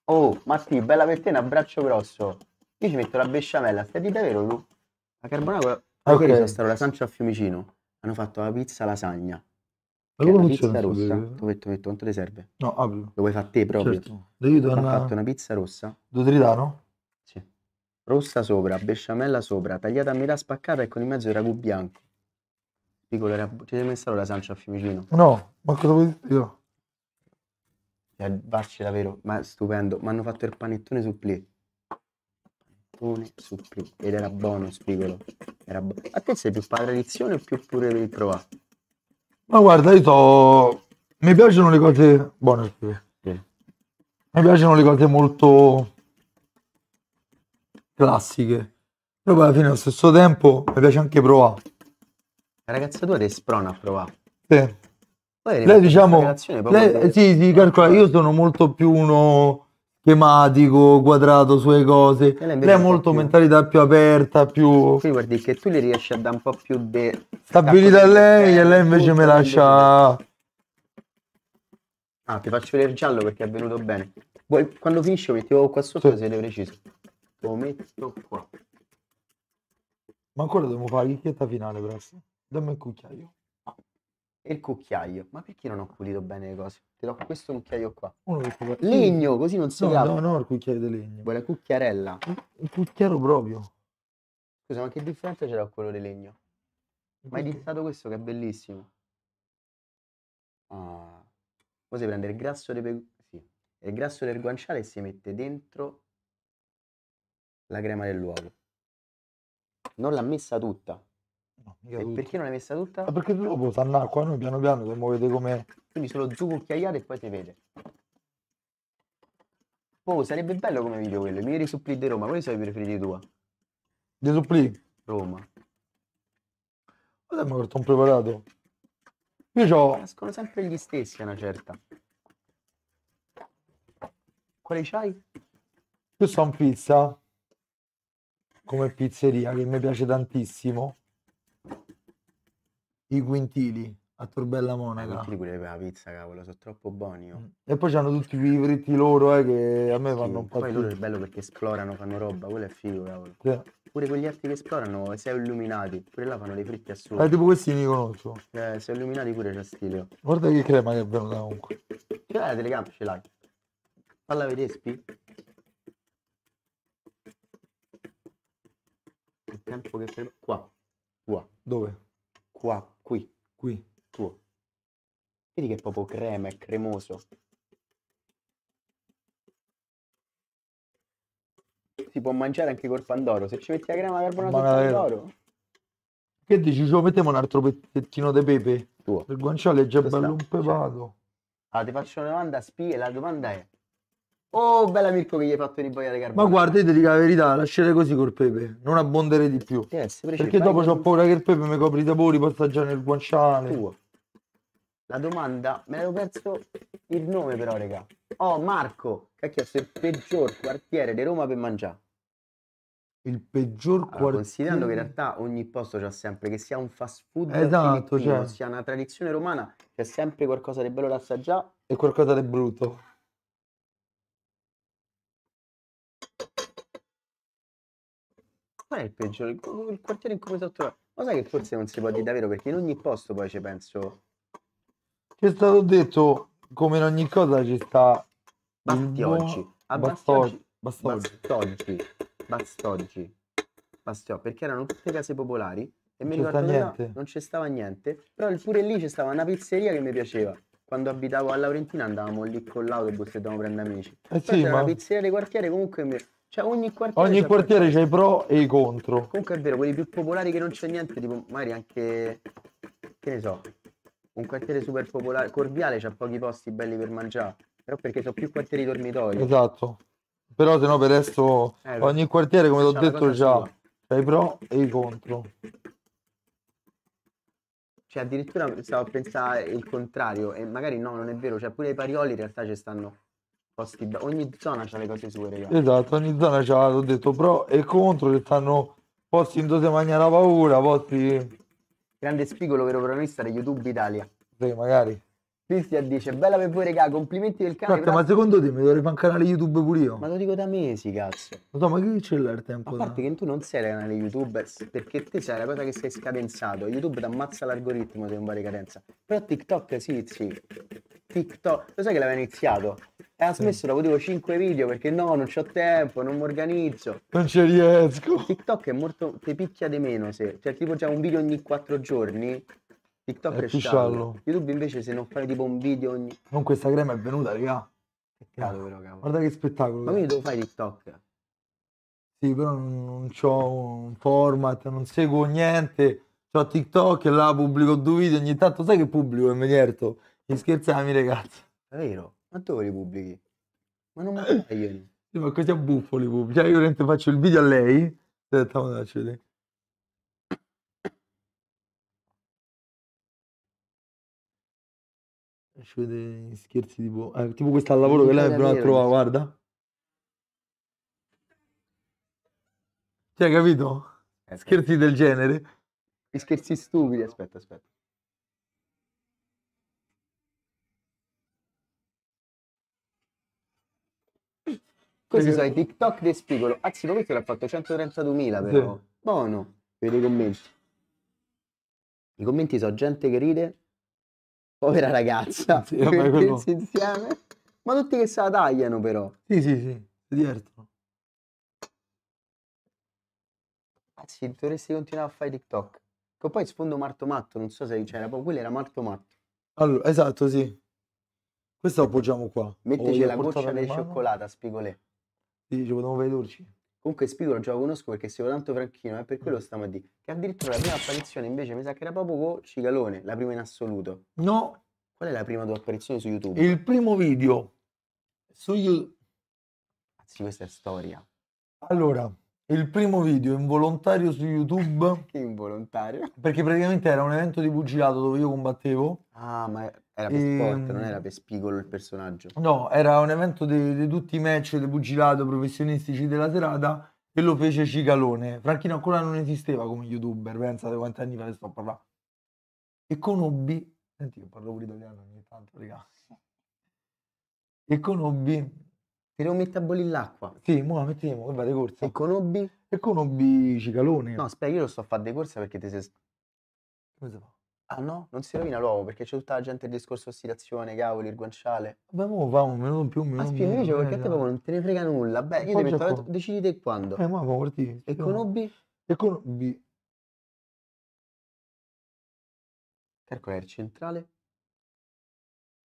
oh, Matti, bella per te, un abbraccio grosso. Io ci metto la besciamella, stai di davvero no? La carbonara, ah, ok, sono stata la Sancia a Fiumicino, hanno fatto la pizza lasagna. Ma allora pizza rossa, tu metto, metto, quanto ti serve? No, apri. Lo vuoi fare te proprio? Certo. Devi una... fatto una pizza rossa. Due tritano? Sì. Rossa sopra, besciamella sopra, tagliata a metà spaccata e con in mezzo il ragù bianco. Piccolo, era... ci sei messa la sancia a Fiumicino? No, ma cosa vuoi dire? Io. Varci davvero, ma stupendo, Ma hanno fatto il panettone su play pappone su più. Ed era buono, spigolo. Era bu- a te sei più tradizione o più pure per provare? Ma guarda, io to... Mi piacciono le cose buone, spigolo. Sì. Mi piacciono le cose molto classiche. Però poi alla fine allo stesso tempo mi piace anche provare. La ragazza tua ti sprona a provare. Sì. lei diciamo, lei, sì, sì, calcola, io sono molto più uno schematico, quadrato sulle cose. Lei, lei ha molto più... mentalità più aperta, più... Sì, guardi che tu le riesci a dare un po' più di... De... Stabilità a lei e lei invece me lascia... Ah, ti faccio vedere il giallo perché è venuto bene. Vuoi, quando finisce mettiamo qua sotto sì. se le preciso. Lo metto qua. Ma ancora dobbiamo fare la chicchietta finale, presto. Dammi il cucchiaio e il cucchiaio. Ma perché non ho pulito bene le cose? Ti do questo cucchiaio qua. Uno che può- Legno, così non si No, no, no, il cucchiaio di legno. Vuoi la cucchiarella? Il cucchiaio proprio. Scusa, ma che differenza c'era a quello di legno? Ma hai dizzato questo che è bellissimo. Ah. Poi si prende il grasso, del pe- sì, il grasso del guanciale e si mette dentro la crema dell'uovo. Non l'ha messa tutta. No, E perché non l'hai messa tutta? Ma ah, perché dopo sta acqua, noi piano piano dobbiamo vedere come... Quindi solo zuccucchiaiate e poi si vede. Oh, sarebbe bello come video quello. I migliori suppli di Roma. Quali sono i preferiti tua? Dei supplì. Roma. Guarda, ma che sono preparato. Io ho. Nascono sempre gli stessi a una certa. Quale c'hai? Io sono pizza. Come pizzeria, che mi piace tantissimo. I quintili a Torbella Monaca. Ah, I quintili quelli per la pizza, cavolo, sono troppo buoni. oh. Mm. E poi hanno tutti i fritti loro eh, che a me fanno un po' Poi loro è bello perché esplorano, fanno roba, quello è figo, cavolo. Sì. Pure quegli altri che esplorano, se illuminati, pure là fanno dei fritti assurdi. Eh, tipo questi li conosco. Eh, se illuminati pure c'è stile. Guarda che crema che è venuta comunque. Ce l'hai la telecamera, ce l'hai. Falla vedere, Spi. Il tempo che fermo. Qua. Qua. Dove? Qua, qui. Qui. Tuo. Vedi che è proprio crema, è cremoso. Si può mangiare anche col pandoro. Se ci metti la crema carbonata Ma al pandoro. Che dici? Ci mettiamo un altro pezzettino di pepe? Tuo. Il guanciale è già Questo bello impepato. Allora, ti faccio una domanda, spie, la domanda è Oh, bella Mirko che gli hai fatto riboiare carbone. Ma guarda, io ti dico la verità, lasciare così col pepe, non abbondere di più. Yes, eh, perché dopo ho paura che il pepe mi copri i tavoli, possa già nel guanciale. Tuo. La domanda, me l'avevo perso il nome però, raga. Oh, Marco, che ha chiesto il peggior quartiere di Roma per mangiare. Il peggior allora, quartiere? Considerando che in realtà ogni posto c'ha sempre, che sia un fast food, esatto, cioè. sia una tradizione romana, c'è sempre qualcosa di bello da assaggiare. E qualcosa di brutto. qual è il peggiore? Il, il quartiere in cui mi sono trovato. Ma sai che forse non si può dire davvero perché in ogni posto poi ci penso. è stato detto, come in ogni cosa ci sta... Basti oggi. Ah, basti oggi. Bastoggi. Bastoggi. Bastoggi. Bastoggi. Perché erano tutte case popolari e mi ricordo che non c'è stava niente. Però pure lì c'è stava una pizzeria che mi piaceva. Quando abitavo a Laurentina andavamo lì con l'autobus e dovevamo prendere amici. Eh sì, ma... una pizzeria di quartiere comunque mi... Cioè ogni quartiere, ogni c'è quartiere c'è i pro e i contro. Comunque è vero, quelli più popolari che non c'è niente, tipo magari anche, che ne so, un quartiere super popolare, Cordiale c'ha pochi posti belli per mangiare, però perché sono più quartieri dormitori. Esatto, però se no per adesso eh, ogni quartiere, come ti ho detto già, c'è i pro e i contro. Cioè addirittura stavo a pensare il contrario, e magari no, non è vero, cioè pure i parioli in realtà ci stanno posti, ogni zona ha le cose sue, ragazzi. Esatto, ogni zona c'ha, ho detto pro e contro, che stanno posti in dose la paura, posti... Grande spigolo, vero protagonista di YouTube Italia. Sì, magari. Cristian dice, bella per voi regà, complimenti del canale. Aspetta, ma secondo te mi dovrei fare un canale YouTube pure io? Ma lo dico da mesi, cazzo. Ma so, ma che c'è là il tempo? A parte da... che tu non sei il canale YouTube, perché te sei la cosa che sei scadenzato. YouTube ti ammazza l'algoritmo se non vai cadenza. Però TikTok sì, sì. TikTok, lo sai che l'aveva iniziato? E ha smesso sì. dopo tipo 5 video perché no, non c'ho tempo, non mi organizzo. Non ci riesco. TikTok è molto, ti picchia di meno se, cioè tipo già un video ogni 4 giorni TikTok è, è sciallo. YouTube invece se non fai tipo un video ogni... Non questa crema è venuta, raga. Peccato però, eh, cavolo. Guarda che spettacolo. Ma quindi devo fare TikTok? Sì, però non, non ho un format, non seguo niente. Ho TikTok e là pubblico due video ogni tanto. Sai che pubblico e mi diverto? Mi scherzami, ragazzi. È vero? Ma dove li pubblichi? Ma non mi fai io. Sì, ma così a buffo li pubblico. Cioè, io veramente faccio il video a lei. Aspetta, ah, faccio vedere. ci vede scherzi tipo, eh, tipo questa al lavoro che lei abbiamo trovato, guarda. ti cioè, hai capito? Eh, scherzi del genere. Gli scherzi stupidi, aspetta, aspetta. Questi sono i TikTok di Spigolo. Anzi, ah, sì, questo l'ha fatto 132.000 però. Sì. Buono. Vedo i commenti. I commenti sono gente che ride povera ragazza, sì, vabbè, quello... insieme. Ma tutti che se la tagliano però. Sì, sì, sì, si divertono. Anzi, dovresti continuare a fare TikTok. Che poi sfondo Marto Matto, non so se c'era, proprio quello era Marto Matto. Allora, esatto, sì. Questo appoggiamo qua. mettici la goccia di cioccolata, spigolè. Sì, ci potremmo vedere Comunque Spidolo già lo conosco perché seguo tanto Franchino, è eh, per quello mm. stiamo a dire. Che addirittura la prima apparizione invece mi sa che era proprio con Cicalone, la prima in assoluto. No. Qual è la prima tua apparizione su YouTube? Il primo video su YouTube. Sì, questa è storia. Allora, il primo video involontario su YouTube. che involontario? Perché praticamente era un evento di pugilato dove io combattevo. Ah, ma era per e... Ehm, non era per spigolo il personaggio. No, era un evento di tutti i match del pugilato professionistici della serata e lo fece Cicalone. Franchino ancora non esisteva come youtuber, pensate quanti anni fa che sto parlando. E conobbi, senti io parlo pure italiano ogni tanto, raga. E conobbi... Te devo mettere a bollire l'acqua. Sì, mo mettiamo, che va di E conobbi? E conobbi Cicalone. No, aspetta, io lo sto a fare di corsa perché ti sei... Come si fa? Ah no? Non si rovina l'uovo perché c'è tutta la gente il discorso ossidazione, cavoli, il guanciale. Vabbè, mo va un minuto più, un minuto in invece perché te proprio non te ne frega nulla. Beh, io ti metto, la- eh, decidi te quando. Eh, ma guardi. E conobbi? E conobbi. Obi. Calcola il centrale,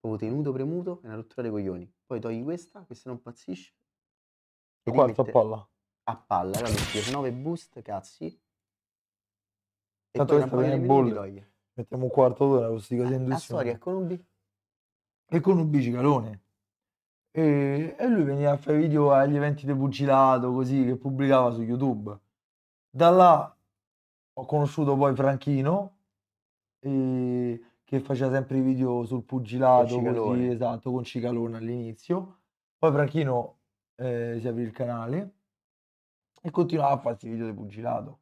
proprio tenuto premuto e una rottura dei coglioni. Poi togli questa, che se non pazzisce. E Quarto a palla. a palla, la 9 boost, cazzi. E Tanto poi questa tra po' di bolle mettiamo un quarto d'ora così cose induzione. Eh, la storia è con Ubi? E con Ubi Cicalone. E, e lui veniva a fare video agli eventi del pugilato così che pubblicava su YouTube. Da là ho conosciuto poi Franchino e, che faceva sempre i video sul pugilato con così, esatto, con Cicalone all'inizio. Poi Franchino eh, si aprì il canale e continuava a farsi video del pugilato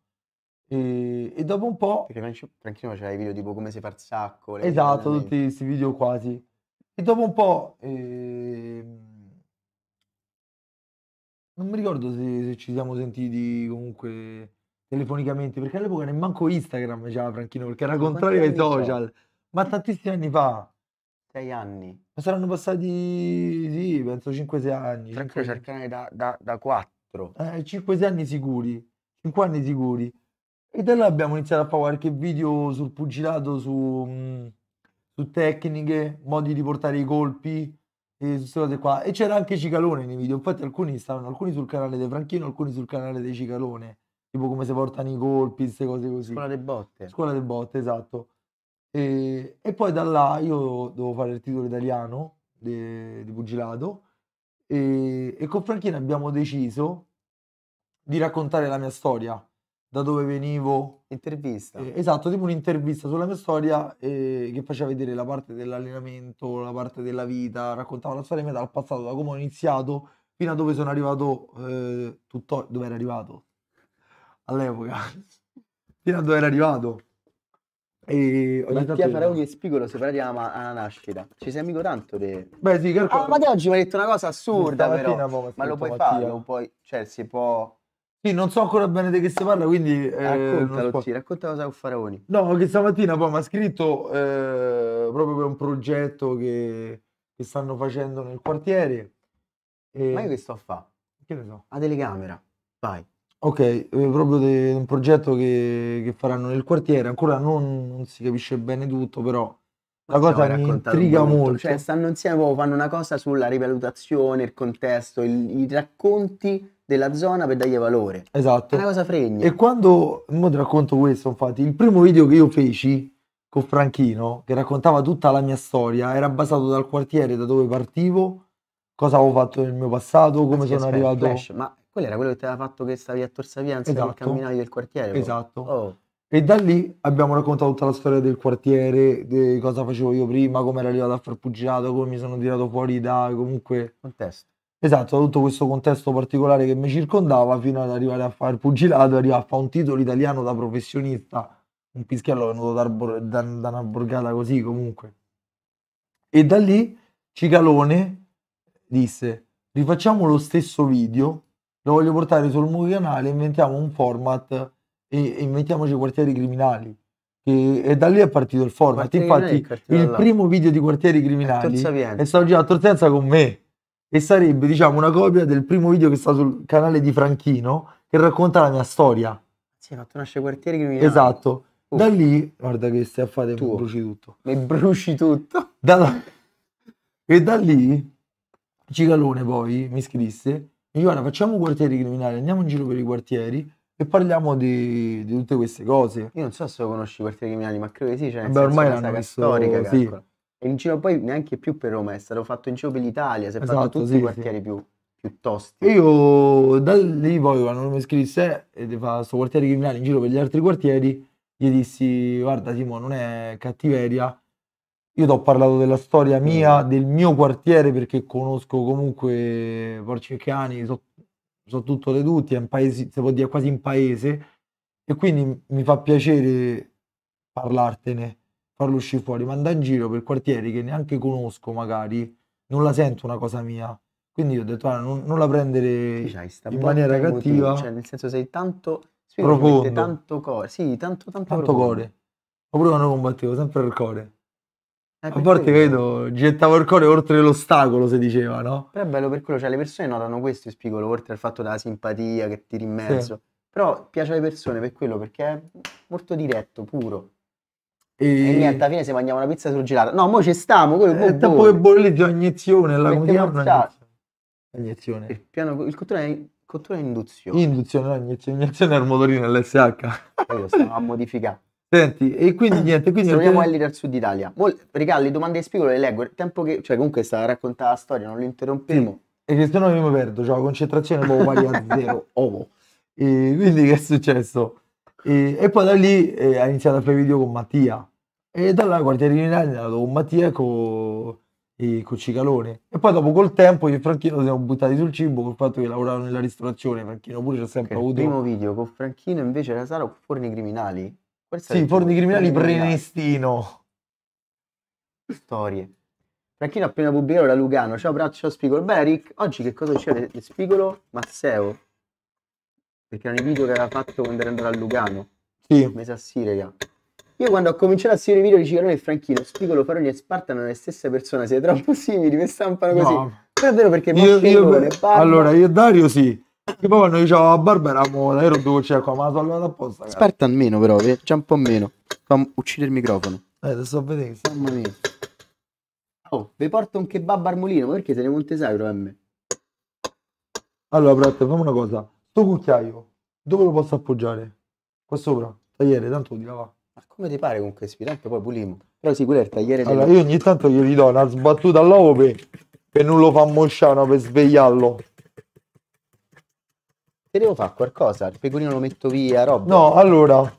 e, e, dopo un po'... Perché Franchino c'era i video tipo come si fa il sacco. Esatto, tutti questi video quasi. E dopo un po'... Eh, non mi ricordo se, se, ci siamo sentiti comunque telefonicamente, perché all'epoca nemmeno Instagram c'era Franchino, perché era contrario ai social. Ma tantissimi anni fa. Sei anni. Ma saranno passati, sì, penso 5-6 anni. Franchino cercare da, da, da 4. Eh, 5-6 anni sicuri. 5 anni sicuri. E da là abbiamo iniziato a fare qualche video sul pugilato, su, mm, su tecniche, modi di portare i colpi, e su cose qua. E c'era anche Cicalone nei video, infatti alcuni stavano, alcuni sul canale di Franchino, alcuni sul canale di Cicalone, tipo come si portano i colpi, queste cose così. Scuola delle botte. Scuola delle botte, esatto. E, e, poi da là io dovevo fare il titolo italiano di pugilato e, e con Franchino abbiamo deciso di raccontare la mia storia da dove venivo. Intervista. Eh, esatto, tipo un'intervista sulla mia storia eh, che faceva vedere la parte dell'allenamento, la parte della vita, raccontava la storia mia dal passato, da come ho iniziato fino a dove sono arrivato, eh, tutto, dove era arrivato all'epoca, fino a dove era arrivato. E Mattia Faraoni e Spigolo se parliamo alla nascita. Ci sei amico tanto di... Beh sì, calcolo. Ah, te oggi mi hai detto una cosa assurda però. Ma lo puoi Mattia. fare, lo puoi... Cioè, si può sì, non so ancora bene di che si parla, quindi... Eh, Raccontalo, posso... sì, racconta cosa con Faraoni. No, che stamattina poi mi ha scritto eh, proprio per un progetto che, che, stanno facendo nel quartiere. E... Ma io che sto a fare? Che ne so? A telecamera, vai. Ok, eh, proprio di un progetto che, che, faranno nel quartiere, ancora non, non si capisce bene tutto, però la cosa mi intriga molto. molto. Cioè, stanno insieme, oh, fanno una cosa sulla rivalutazione, il contesto, il, i racconti della zona per dargli valore. Esatto. È una cosa fregna. E quando, mo ti racconto questo, infatti, il primo video che io feci con Franchino, che raccontava tutta la mia storia, era basato dal quartiere da dove partivo, cosa avevo fatto nel mio passato, ah, come Anzi, sono aspetta, arrivato. Flash, ma quello era quello che ti aveva fatto che stavi a Tor Sapienza esatto. camminare del quartiere. Esatto. Oh. E da lì abbiamo raccontato tutta la storia del quartiere, di cosa facevo io prima, come ero arrivato a far pugilato, come mi sono tirato fuori da comunque... Contesto. Esatto, tutto questo contesto particolare che mi circondava fino ad arrivare a far pugilato, arrivare a fare un titolo italiano da professionista, un pischiello venuto da, da, da una borgata così comunque. E da lì Cicalone disse, rifacciamo lo stesso video, lo voglio portare sul mio canale, inventiamo un format e inventiamoci quartieri criminali. E, e da lì è partito il format. Quartieri Infatti, il là. primo video di Quartieri Criminali è, è stato girato a Tortenza con me e sarebbe, diciamo, una copia del primo video che sta sul canale di Franchino che racconta la mia storia. Si è fatto nascere Quartieri Criminali. Esatto. Uh. Da lì, guarda che stai a fare, tu. bruci tutto. Mi bruci tutto. Da, e da lì Cicalone poi mi scrisse, mi diceva, facciamo quartieri criminali, andiamo in giro per i quartieri e parliamo di, di, tutte queste cose. Io non so se lo conosci Quartiere Criminali, ma credo che sì, cioè Beh, ormai è una saga messo, storica, sì. E in giro poi neanche più per Roma, è stato fatto in giro per l'Italia, si è esatto, fatto tutti sì, i quartieri sì. più, più tosti. Io da lì poi quando mi scrisse e ti fa sto quartiere criminale in giro per gli altri quartieri, gli dissi guarda Simo non è cattiveria, io ti ho parlato della storia mia, mm. del mio quartiere perché conosco comunque Porcicchiani, sono soprattutto le tutti, è un paese, si può dire quasi in paese, e quindi mi fa piacere parlartene, farlo uscire fuori, ma andare in giro per quartieri che neanche conosco magari, non la sento una cosa mia. Quindi io ho detto, ah, non, non la prendere in maniera cattiva. Cioè, nel senso sei tanto... Profondo. Tanto core, sì, tanto, tanto, tanto profondo. core. Oppure quando combattevo sempre il core. Eh, a volte vedo, gettavo il cuore oltre l'ostacolo, si diceva, no? Però è bello per quello, cioè le persone notano questo, spigolo, oltre al fatto della simpatia che tiri in mezzo. Sì. Però piace alle persone per quello, perché è molto diretto, puro. E, e niente, alla fine se mangiamo una pizza surgelata. No, mo ci stiamo, quello è un eh, po' che bolle di iniezione, la condiamo iniezione. Il, piano, il controllo è cottura è induzione. Induzione, no, iniezione, iniezione al motorino, l'SH. Io stavo a modificare. Senti, e quindi niente, quindi... Troviamo Ellie dal Sud Italia. regà, le domande di Spigo le leggo, il tempo che... Cioè, comunque sta a raccontare la storia, non lo interrompiamo. Sì. E che se no io mi perdo, cioè la concentrazione proprio pari a zero, ovo. E quindi che è successo? E, e poi da lì eh, ha iniziato a fare video con Mattia. E dalla guardia di Generale è andato con Mattia e con, e con Cicalone. E poi dopo col tempo io e Franchino siamo buttati sul cibo col fatto che lavoravano nella ristorazione. Franchino pure c'è sempre che avuto... Il primo video con Franchino invece era Sara con Forni Criminali questo sì, forni criminali Prenestino. Storie. Franchino appena pubblicato da Lugano. Ciao braccio, Spigolo. Beh, Rick, oggi che cosa c'è? Spigolo Masseo. Perché erano i video che aveva fatto quando era andato a Lugano. Sì. Mi a sì, Io quando ho cominciato a seguire i video di Cicarone e Franchino, Spigolo, Paroni e Spartano sono le stesse persone. siete troppo simili, mi stampano così. No. Però è vero perché io, io, Barba... Allora, io Dario sì, che poi quando dicevo a ah, Barbara moda, io lo devo cercare, ma la salvata apposta. Cara. almeno però, eh, c'è un po' meno. Fam... Uccide il microfono. Eh, lo sto vedendo. Mamma mia. Oh, vi porto un kebab al mulino, perché se ne monte Montesagro a me? Allora, Pratt, fammi una cosa. Sto cucchiaio, dove lo posso appoggiare? Qua sopra, tagliere, tanto di là va. Ma come ti pare con questo Spirante, poi pulimo. Però sì, quello è il tagliere Allora, io ogni tanto gli do una sbattuta all'uovo per, per non lo fa mosciano, per svegliarlo. Che devo fare? Qualcosa? Il pecorino lo metto via, roba? No, allora...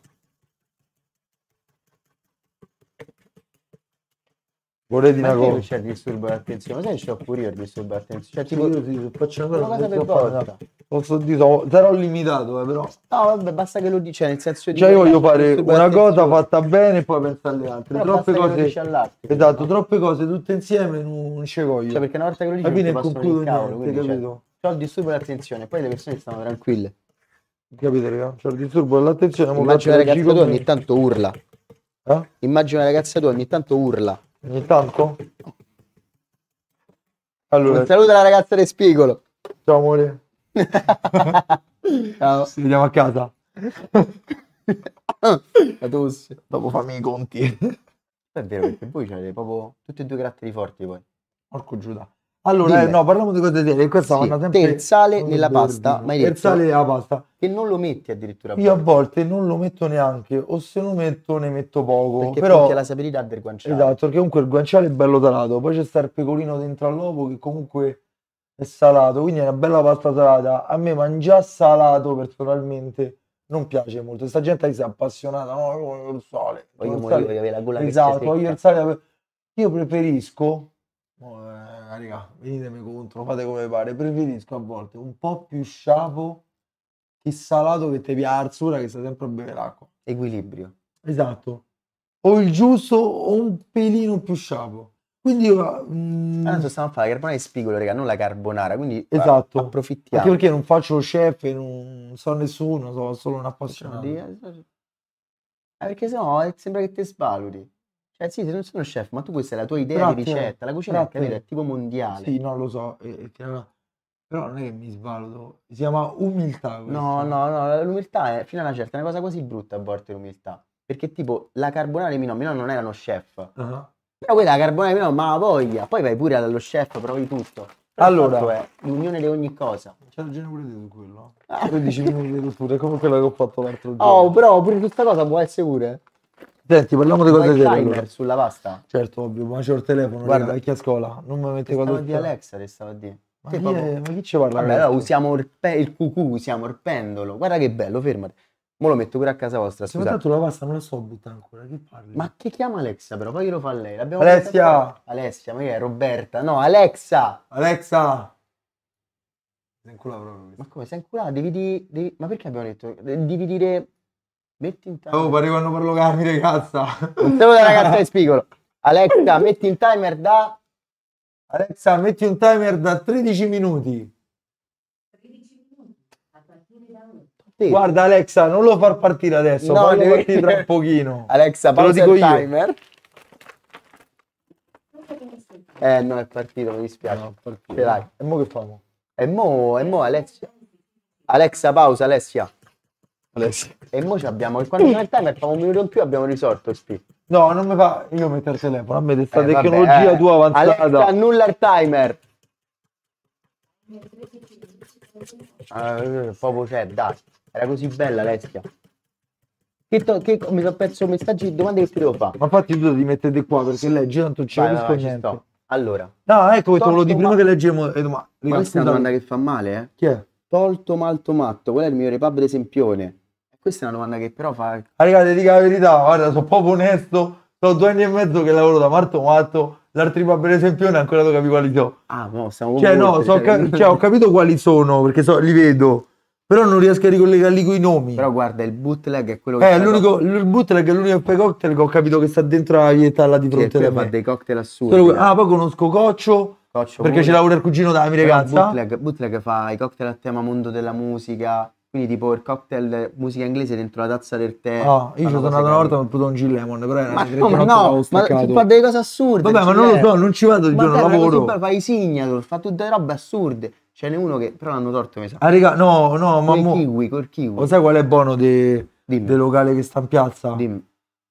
Vorrei dire una cosa. c'è il disturbo d'attenzione? Ma sai ho pure io il disturbo d'attenzione? Cioè, tipo, io ti faccio una cosa per volta. Posso dire, sarò limitato, eh, però. No, vabbè, basta che lo dici, cioè, nel senso di... Cioè, io voglio fare una cosa fatta bene e poi pensare alle altre. Però troppe cose... Esatto, troppe cose tutte insieme non, ci voglio. Cioè, perché una volta che lo dici... Alla fine concludo niente, cioè, capito? C'ho il disturbo dell'attenzione, poi le persone stanno tranquille. Capite, raga? C'è il disturbo dell'attenzione. Immagino la ragazza tua ogni tanto urla. Eh? Immagino la ragazza tua ogni tanto urla. Ogni tanto? Allora. Un saluto alla ragazza del spigolo. Ciao amore. Ciao. Ci vediamo a casa. La tosse. Dopo fammi i conti. È vero, perché voi avete proprio tutti e due caratteri forti poi. Porco Giuda. Allora, eh, Dille. no, parliamo di cose serie. Questa sì, sempre... Terzale nella pasta, ma mai detto. Terzale nella pasta. E non lo metti addirittura. Io a volte non lo metto neanche, o se lo metto ne metto poco. Perché però perché la sapidità del guanciale. Esatto, perché comunque il guanciale è bello salato. Poi c'è sta il pecorino dentro all'uovo che comunque è salato, quindi è una bella pasta salata. A me mangiare salato personalmente non piace molto. Questa gente si è appassionata, no, io voglio il sale. Voglio, voglio, voglio avere la gola Esatto, voglio il sale. Io preferisco... Eh, raga, raga, ah, venitemi contro, fate come pare. Preferisco a volte un po' più sciapo che salato che te pia arzura che sta sempre a bere l'acqua. Equilibrio. Esatto. O il giusto o un pelino più sciapo. Quindi io... Mm... Adesso stiamo a fare la carbonara e spigolo, raga, non la carbonara, quindi esatto. A- approfittiamo. Anche perché non faccio chef, non so nessuno, sono solo un appassionato. Eh, perché sennò eh, sembra che te svaluti. Eh sì, se non sono chef, ma tu questa è la tua idea Prattile. di ricetta, la cucina Prattile. è tipo mondiale. Sì, non lo so, eh, eh però non è che mi svaluto, si chiama umiltà. Questo. No, no, no, l'umiltà è fino a una certa, è una cosa quasi brutta a volte l'umiltà, perché tipo la carbonara di Milano, Milano non era uno chef, uh-huh. però quella carbonara di Milano, ma la voglia, poi vai pure allo chef, provi tutto. Però allora, è l'unione di ogni cosa. C'è ragione pure tu quello. Ah. 15 minuti di tutto, è come quello che ho fatto l'altro oh, giorno. Oh, però pure questa cosa può essere pure. Senti, parliamo di cose serie. timer sulla pasta? Certo, ovvio, ma c'ho il telefono, guarda, raga, vecchia scuola, non mi mette quando... di Alexa, restava stavo a dire. Ma, te, chi, ma chi ci parla? Vabbè, allora usiamo il, pe- il cucù, usiamo il pendolo. Guarda che bello, fermati. Mo lo metto pure a casa vostra, Se scusate. la pasta non la so buttando ancora, che parli? Ma che chiama Alexa però? Poi lo fa lei. L'abbiamo Alessia! Alessia, ma che è? Roberta? No, Alexa! Alexa! Sei inculata proprio. Ma come? Sei inculato? Devi dire... Devi... Ma perché abbiamo detto? Devi dire metti in oh, timer. Oh, pare quando parlo Carmi, ragazza. Un saluto da ragazza di Spigolo. Alexa, metti in timer da... Alexa, metti un timer da 13 minuti. 13 minuti? A partire da Sì. Guarda Alexa, non lo far partire adesso, no, fallo partire tra un pochino. Alexa, pausa il timer. Eh no, è partito, mi dispiace. No, è partito. E mo che famo? E mo, e mo Alessia. Alexa, pausa Alessia. Adesso. Eh e noi abbiamo il quanto nel timer fa un minuto in più abbiamo risolto SP. No, non mi fa io mettere il telefono, a me questa eh, tecnologia vabbè, eh. tua avanzata. Alexa, annulla il timer. Ah, proprio c'è, cioè, dai. Era così bella Alessia. Che, to- che mi sono perso messaggi di domande che ti devo fare. Ma infatti tu ti mettete qua perché leggi tanto ci capisco niente. allora. No, ecco, te quello di prima che leggiamo e eh, domani. Questa è una domanda che fa male, eh. Chi è? Tolto malto matto, qual è il migliore pub d'esempione? Questa è una domanda che però fa... Ah, raga, ti dico la verità, guarda, sono proprio onesto, sono due anni e mezzo che lavoro da Marto Matto, l'altri per esempio non ancora non capi quali sono. Ah, no, siamo Cioè, no, so cioè, ca- cioè, ho capito quali sono, perché so, li vedo, però non riesco a ricollegarli con i nomi. Però guarda, il bootleg è quello che... Eh, l'unico, il bootleg è l'unico cocktail che ho capito che sta dentro la là di fronte a me. fa dei cocktail assurdi. Solo... Eh. Ah, poi conosco Coccio, Coccio perché pure. ci lavora il cugino della mia ragazza. Bootleg, bootleg fa i cocktail a tema mondo della musica quindi tipo il cocktail musica inglese dentro la tazza del tè. Oh, io ci sono andato una volta con Pluton Gin Lemon, però era ma no, no, ma fa delle cose assurde. Vabbè, ma non lo so, non ci vado di giorno lavoro. Ma fai signato, fa tutte robe assurde. Ce n'è uno che però l'hanno torto, mi sa. Ah, raga, no, no, ma col mo... kiwi, col kiwi. Lo sai qual è buono del locale che sta in piazza? Dimmi.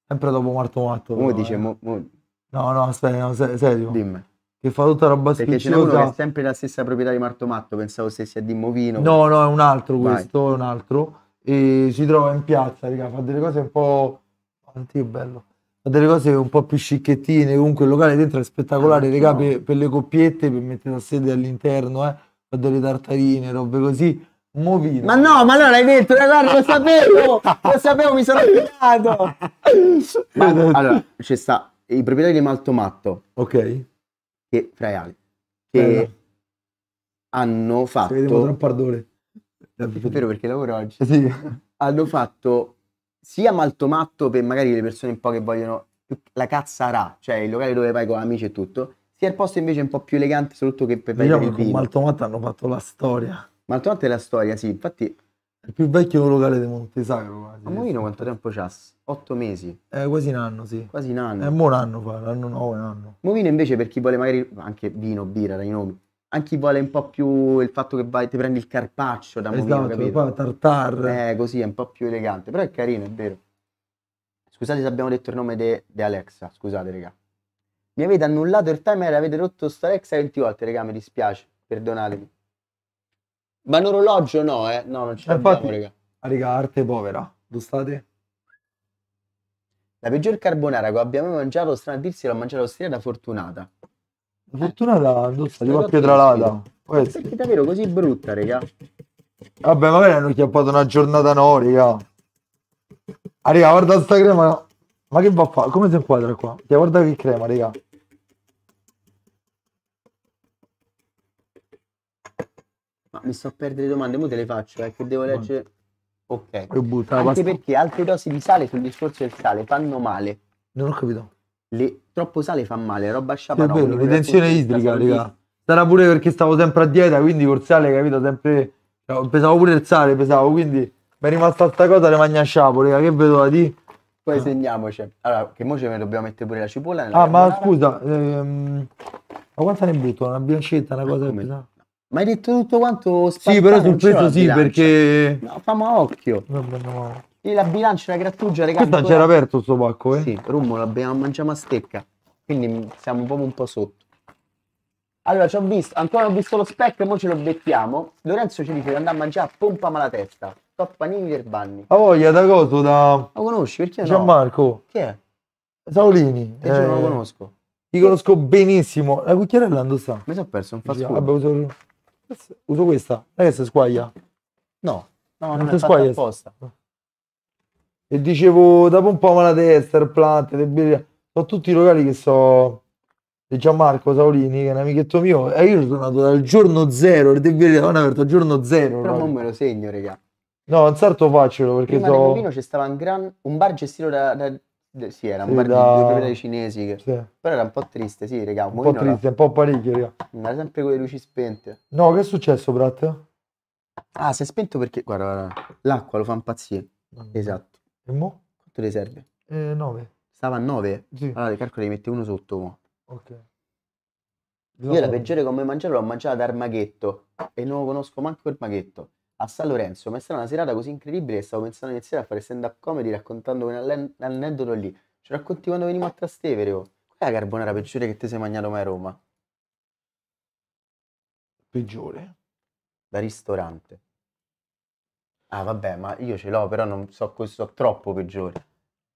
Sempre dopo Marto Matto. Come dice, eh. mo, mo... No, no, aspetta, no, serio. Dimmi che fa tutta roba Perché schicciosa. Perché c'è uno che è sempre la stessa proprietà di Martomatto, pensavo stessi a Dimmovino. No, no, è un altro Vai. questo, è un altro. E si trova in piazza, raga, fa delle cose un po'... Antico, bello. Fa delle cose un po' più scicchettine, comunque il locale dentro è spettacolare, ah, raga, no. per, per, le coppiette, per mettere la sede all'interno, eh. Fa delle tartarine, robe così. Movino. Ma no, ma allora hai detto, eh, guarda, lo sapevo, lo sapevo, mi sono aiutato. allora, ci sta i proprietari di Maltomatto. Ok che, fraiali, che Bella. hanno fatto... Se vediamo troppo ardore. È vero perché lavoro oggi. Eh, sì. hanno fatto sia Malto Matto per magari le persone un po' che vogliono la cazza ra, cioè il locale dove vai con amici e tutto, sia il posto invece un po' più elegante, soprattutto che per vedere diciamo il vino. Malto Matto hanno fatto la storia. Malto Matto è la storia, sì, infatti... È il più vecchio locale di Montesacro. Ma Molino quanto tempo c'ha? Otto mesi. Eh, quasi un anno, sì. Quasi un anno. È eh, un anno fa, l'anno 9, un anno. Movino invece per chi vuole magari anche vino, birra, dai nomi. Anche chi vuole un po' più il fatto che vai, ti prendi il carpaccio da esatto, Movino, capito? poi tartar. Eh, così, è un po' più elegante, però è carino, è vero. Scusate se abbiamo detto il nome di Alexa, scusate, raga. Mi avete annullato il timer, avete rotto sta Alexa 20 volte, raga, mi dispiace, perdonatemi. Ma l'orologio no, eh? No, non ce eh, l'abbiamo, raga. Raga, arte povera, lo state? La peggior carbonara che abbiamo mai mangiato, strano a dirsi, l'ho mangiata all'osteria da Fortunata. Fortunata eh, non sta, tipo a Pietralata. Perché è davvero così brutta, raga? Vabbè, magari hanno chiappato una giornata no, raga. Ah, raga, guarda sta crema. Ma che va a fare? Come si inquadra qua? Ti guarda che crema, raga. Ma mi sto a perdere domande, ora te le faccio, eh, che devo leggere... Ok. Anche pasta. perché altre dosi di sale sul discorso del sale fanno male. Non ho capito. Le- Troppo sale fa male, roba Sì, è sciapanova. idrica, raga. Sarà pure perché stavo sempre a dieta, quindi col sale, capito, sempre... Cioè, pesavo pure il sale, pesavo, quindi mi è rimasta questa cosa le magna sciapo, raga, che vedo da di... Poi segniamoci. Allora, che mo ce ne dobbiamo mettere pure la cipolla nella Ah, ma scusa, ehm, ma quanta ne butto? Una bilancetta, una eh, cosa... Come? che ma hai detto tutto quanto Spartano? Sì, però sul prezzo sì, perché... No, famo a occhio. Vabbè, no. E la bilancia, la grattugia, ragazzi. Questa c'era aperto sto pacco, eh? Sì, rummo, l'abbiamo mangiato a stecca. Quindi siamo proprio un po' sotto. Allora, ci ho visto, ancora ho visto lo specchio, ora ce lo becchiamo. Lorenzo ci dice di andare a mangiare a pompa malatesta. Top panini banni. A voglia da coso da... Lo conosci? Perché Gianmarco. Chi è? Saolini. E eh, non lo conosco. Ti conosco benissimo. La cucchiarella dove sta? Mi sono perso, un fast food. Vabbè, uso uso questa, non è che si squaglia. No, no non, non si squaglia. Apposta. E dicevo, dopo un po' la testa, il plante, le sono tutti i locali che so E Gianmarco Saolini, che è un amichetto mio, e io sono andato dal giorno zero, il debile non è aperto al giorno zero. Però non me lo segno, raga. No, un certo faccio perché Prima so... Prima c'è stava un, gran, un bar gestito da, da sì, era un sì, bar da... di cinesi. Che... Sì. Però era un po' triste, sì, raga. Un, un po' triste, era... un po' parecchio, raga. Era sempre con le luci spente. No, che è successo, Brat? Ah, si è spento perché. Guarda, guarda. l'acqua lo fa impazzire. Mm. Esatto. E mo? Quanto le serve? 9. Eh, Stava a 9? Sì. Allora, calcoli, ne mette uno sotto. Mo. Ok. Io la peggiore come mangiare l'ho mangiata dal armaghetto e non lo conosco manco il maghetto a San Lorenzo, ma è stata una serata così incredibile che stavo pensando di iniziare a fare stand-up comedy raccontando un aneddoto lì. Ci racconti quando venimo a Trastevere, oh. Qual è la carbonara peggiore che ti sei mangiato mai a Roma? Peggiore? Da ristorante. Ah vabbè, ma io ce l'ho, però non so, questo troppo peggiore.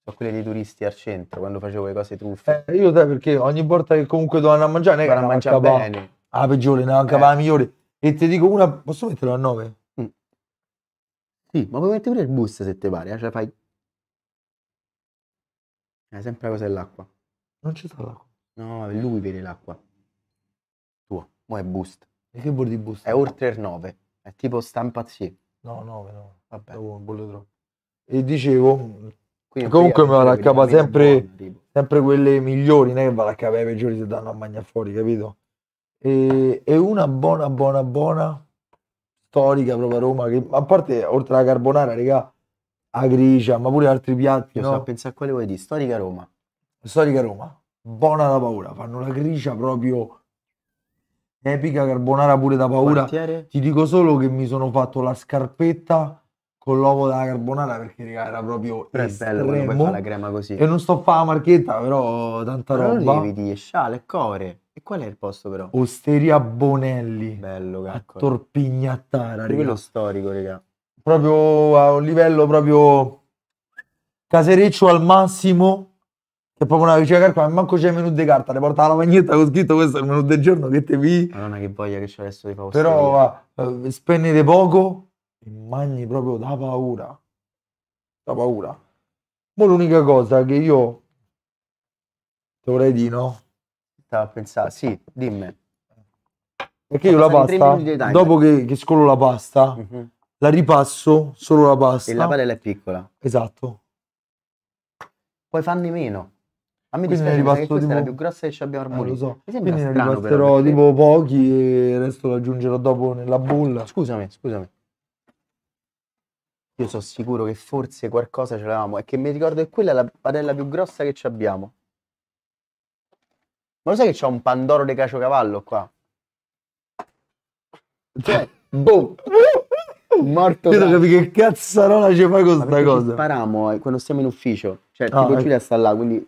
So quelle dei turisti al centro, quando facevo le cose truffe. Eh, io dai, perché ogni volta che comunque dovevano mangiare, non è che... mangiare bene. Ah, peggiore, ne mancava eh. la migliore. E ti dico una, posso metterla a nome? Sì, ma puoi mettere pure il boost se ti pare, eh? cioè fai... È sempre la cosa dell'acqua. Non ci sta l'acqua. No, lui vede l'acqua. Tua. Ma è boost. E che vuol di boost? È oltre il 9. È tipo stampa No, 9, no. Vabbè. Oh, bolle troppo. E dicevo... Quindi comunque me la a sempre, sempre quelle migliori, non è che va a capa i peggiori se danno a magna fuori, capito? E, e una buona, buona, buona storica proprio a Roma, che a parte oltre alla carbonara, regà, agricia, ma pure altri piatti. Io no? sto a pensare a quale vuoi di storica Roma. Storica Roma, buona da paura, fanno la gricia proprio epica carbonara pure da paura. Quartiere? Ti dico solo che mi sono fatto la scarpetta con l'uovo della carbonara perché raga, era proprio però è bello la crema così. E non sto a fare la marchetta, però tanta però roba. Devi dire sciale, core. E qual è il posto però? Osteria Bonelli. Bello, cacco. A Torpignattara, Quello storico, raga. Proprio a un livello proprio casereccio al massimo. Che proprio una vicina calcola, manco c'è il menù di carta, le porta la magnetta con scritto questo è il menù del giorno che te vi... Madonna che voglia che c'è adesso di fare Però uh, eh, spendete poco e mangi proprio da paura. Da paura. Ma l'unica cosa che io dovrei dire, no? Stavo a pensare, sì, dimmi. Perché io la pasta, dopo che, che scolo la pasta, mm -hmm. la ripasso solo la pasta. E la padella è piccola. Esatto. Poi fanno meno. A me dispiace perché questa tipo... è la più grossa che ci abbiamo al eh, so. Mi sembra Quindi strano però. Perché... tipo pochi e il resto lo aggiungerò dopo nella bulla. Scusami, scusami. Io sono sicuro che forse qualcosa ce l'avevamo. È che mi ricordo che quella è la padella più grossa che ci abbiamo. Ma lo sai che c'è un Pandoro de Caciocavallo qua? Cioè, boom! Morto. Io non capisco che cazzarola ci fai con questa cosa. Spariamo eh, quando stiamo in ufficio. Cioè, ah, tipo eh. Giulia sta là, quindi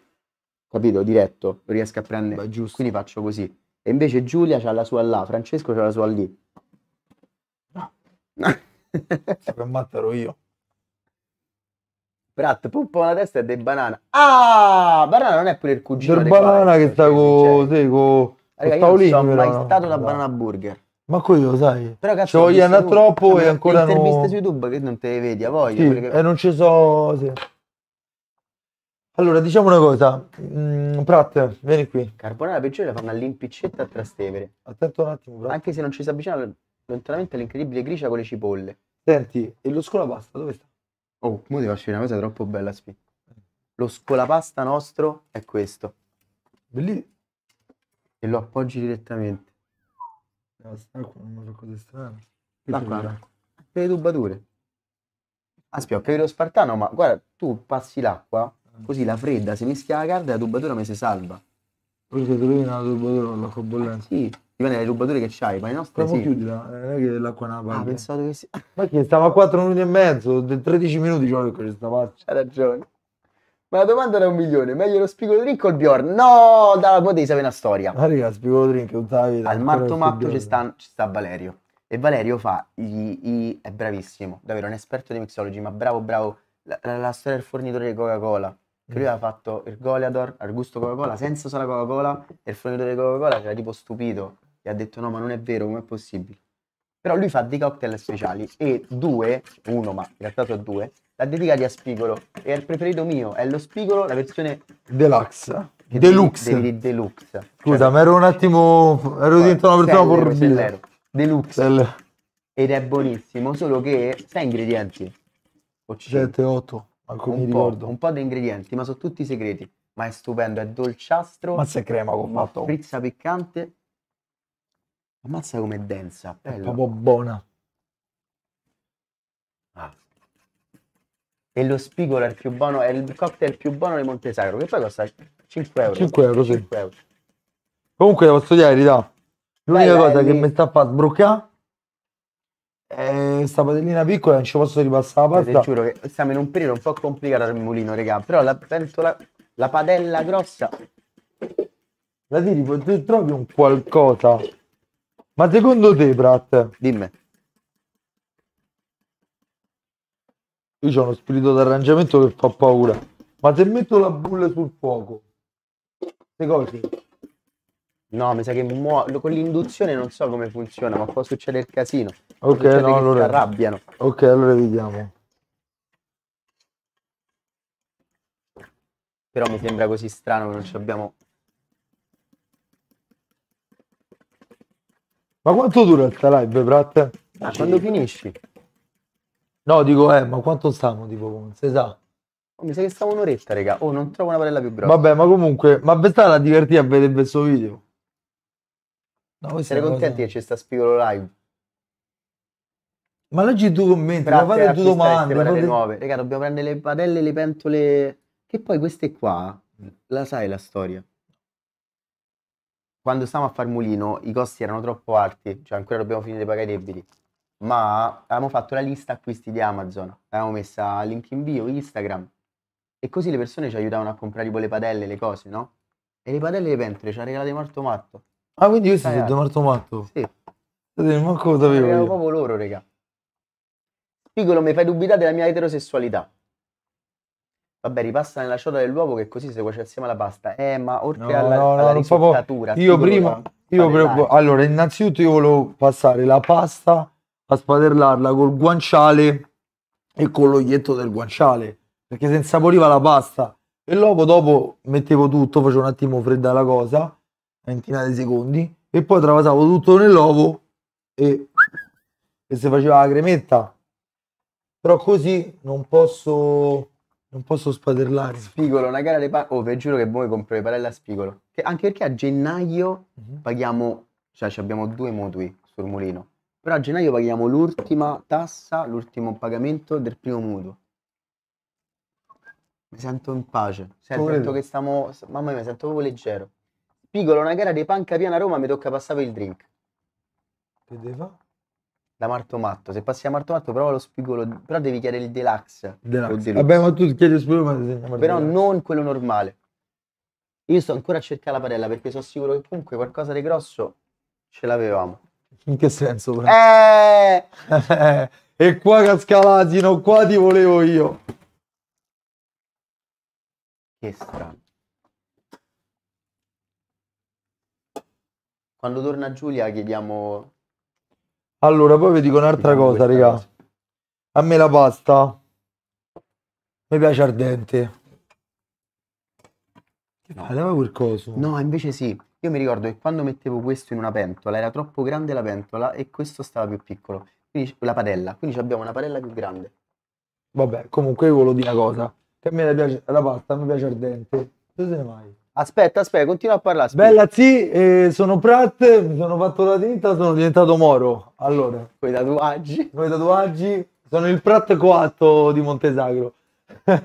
capito, diretto, non riesco a prendere. Beh, giusto. Quindi faccio così. E invece Giulia c'ha la sua là, Francesco c'ha la sua lì. No. Che ammattero io. Pratt puppa la testa e De Banana. Ah, Banana non è pure il cugino del Banana che eh, sta cioè, con... Sì, con... Raga, Paolini, non sono mai stato da no. Esatto. Banana Burger. Ma quello sai. Però cazzo, ci voglio andare troppo cioè, e ancora non... interviste su YouTube che non te le vedi, a voglia. Sì, che... E non ci so... Sì. Allora, diciamo una cosa. Mm, Pratt, vieni qui. Carbonara peggiore la fanno all'impiccetta a Trastevere. Attento un attimo, Pratt. Anche se non ci si avvicina lontanamente all'incredibile gricia con le cipolle. Senti, e lo pasta dove sta? Oh, mo ti faccio una cosa troppo bella, Spi. Lo scolapasta nostro è questo. Bellissimo. E lo appoggi direttamente. No, sta qua, non so cosa strano. L'acqua, l'acqua. Per le tubature. Aspi, ah, ho capito lo spartano, ma guarda, tu passi l'acqua, ah. così la fredda si mischia alla carne e la tubatura mi si salva. Perché tu vieni una tubatura con l'acqua bollente? Ah, sì, dipende dalle tubature che c'hai, ma le nostri Provo sì. chiudila, eh, non è che l'acqua nella palla. Ah, pensavo che sì. Ma che stava a 4 minuti e mezzo, 13 minuti c'ho che questa faccia. Hai ragione. Ma la domanda era un milione, meglio lo spigolo drink o il Bjorn? No, dalla tua devi sapere una storia. Ma raga, spigolo drink, tutta la vita. Al matto matto ci sta, sta Valerio. E Valerio fa, i, i, è bravissimo, davvero, un esperto di mixology, ma bravo bravo. La, la, la storia del fornitore di Coca-Cola che lui mm. aveva fatto il Goliador al gusto Coca-Cola senza usare Coca-Cola e il fornitore di Coca-Cola era tipo stupito e ha detto no ma non è vero com'è possibile però lui fa dei cocktail speciali e due uno ma in realtà sono due l'ha dedicati a Spigolo e è il preferito mio è lo Spigolo la versione deluxe deluxe di, di, deluxe cioè, scusa cioè, ma ero un attimo ero dentro una persona morbida deluxe Selle. ed è buonissimo solo che sai ingredienti 7 8 un po', un po', di ingredienti, ma sono tutti segreti. Ma è stupendo, è dolciastro. Ma se crema con fatto. Frizza piccante. Ammazza com'è densa, bella. È proprio buona. Ah. E lo spigolo è il più buono, è il cocktail più buono di Montesagro, che poi costa 5 euro. 5 euro, sì. 5 euro. Comunque, posso dire la verità. L'unica cosa che mi sta a sbroccare è eh, in sta padellina piccola non ci posso ripassare la parte. Ti giuro che siamo in un periodo un po' complicato al mulino, regà. Però la, pentola, la padella grossa. La tiri, tu trovi un qualcosa. Ma secondo te, Prat? Dimmi. Io c'ho uno spirito d'arrangiamento che fa paura. Ma se metto la bulla sul fuoco, le cose No, mi sa che muo- con l'induzione non so come funziona, ma può succedere il casino. Ok, no, allora... Si arrabbiano. Ok, allora vediamo. Però mi sembra così strano che non ci abbiamo... Ma quanto dura questa live, Brat? Ah, quando finisci? No, dico, eh, ma quanto stiamo, tipo, non si sa. Oh, mi sa che stavo un'oretta, raga. Oh, non trovo una parella più grossa. Vabbè, ma comunque, ma per stare la divertì a vedere questo video. No, Siete contenti cosa... che ci sta Spigolo Live? Ma leggi i tuoi commenti, fate due domande. Le nuove. Raga, dobbiamo prendere le padelle, le pentole... Che poi queste qua, la sai la storia? Quando stavamo a far mulino i costi erano troppo alti, cioè ancora dobbiamo finire di pagare i debiti. Ma avevamo fatto la lista acquisti di Amazon, l'avevamo messa link in bio, Instagram. E così le persone ci aiutavano a comprare tipo le padelle, le cose, no? E le padelle e le pentole ci ha regalate Marto Matto. Ah, quindi io si sono chiamato matto? Sì. Ma cosa avevo? Erano proprio loro, raga. Piccolo, mi fai dubitare della mia eterosessualità. Vabbè, ripassa nella ciotola dell'uovo che così si cuoce assieme alla pasta. Eh, ma oltre no, alla, no, alla no, risottatura... Io prima... Io proprio, allora, innanzitutto io volevo passare la pasta a spaderlarla col guanciale e con l'oglietto del guanciale, perché se insaporiva la pasta. E dopo, dopo mettevo tutto, facevo un attimo fredda la cosa, ventina di secondi e poi travasavo tutto nell'ovo e, e si faceva la cremetta però così non posso non posso spaderlare spigolo una gara di pane oh vi giuro che voi compro le parelle a spigolo che anche perché a gennaio mm-hmm. paghiamo cioè abbiamo due mutui sul mulino però a gennaio paghiamo l'ultima tassa l'ultimo pagamento del primo mutuo mi sento in pace sento che stiamo mamma mia mi sento proprio leggero Piccolo, una gara di panca piena a Roma, mi tocca passare il drink. Che deve fare? da Martomatto. Se passi da Martomatto, prova lo spigolo, però devi chiedere il deluxe. deluxe. Vabbè, ma tu chiedi il spigolo, ma Però deluxe. non quello normale. Io sto ancora a cercare la padella perché sono sicuro che comunque qualcosa di grosso ce l'avevamo. In che senso? Però? Eh! e qua Cascalatino, qua ti volevo io. Che strano. Quando torna Giulia chiediamo... Allora, poi vi dico un'altra cosa, questa raga. A me la pasta mi piace ardente. Che fai? Leva quel coso. No, invece sì. Io mi ricordo che quando mettevo questo in una pentola era troppo grande la pentola e questo stava più piccolo. Quindi la padella. Quindi abbiamo una padella più grande. Vabbè, comunque io volevo dire una cosa. Che a me la, piace, la pasta mi piace ardente. Tu se ne vai? Aspetta, aspetta, continua a parlare. Aspetta. Bella sì, eh, sono Pratt, mi sono fatto la tinta, sono diventato moro. Allora, con i tatuaggi. Con i tatuaggi, sono il Pratt coatto di Montesagro.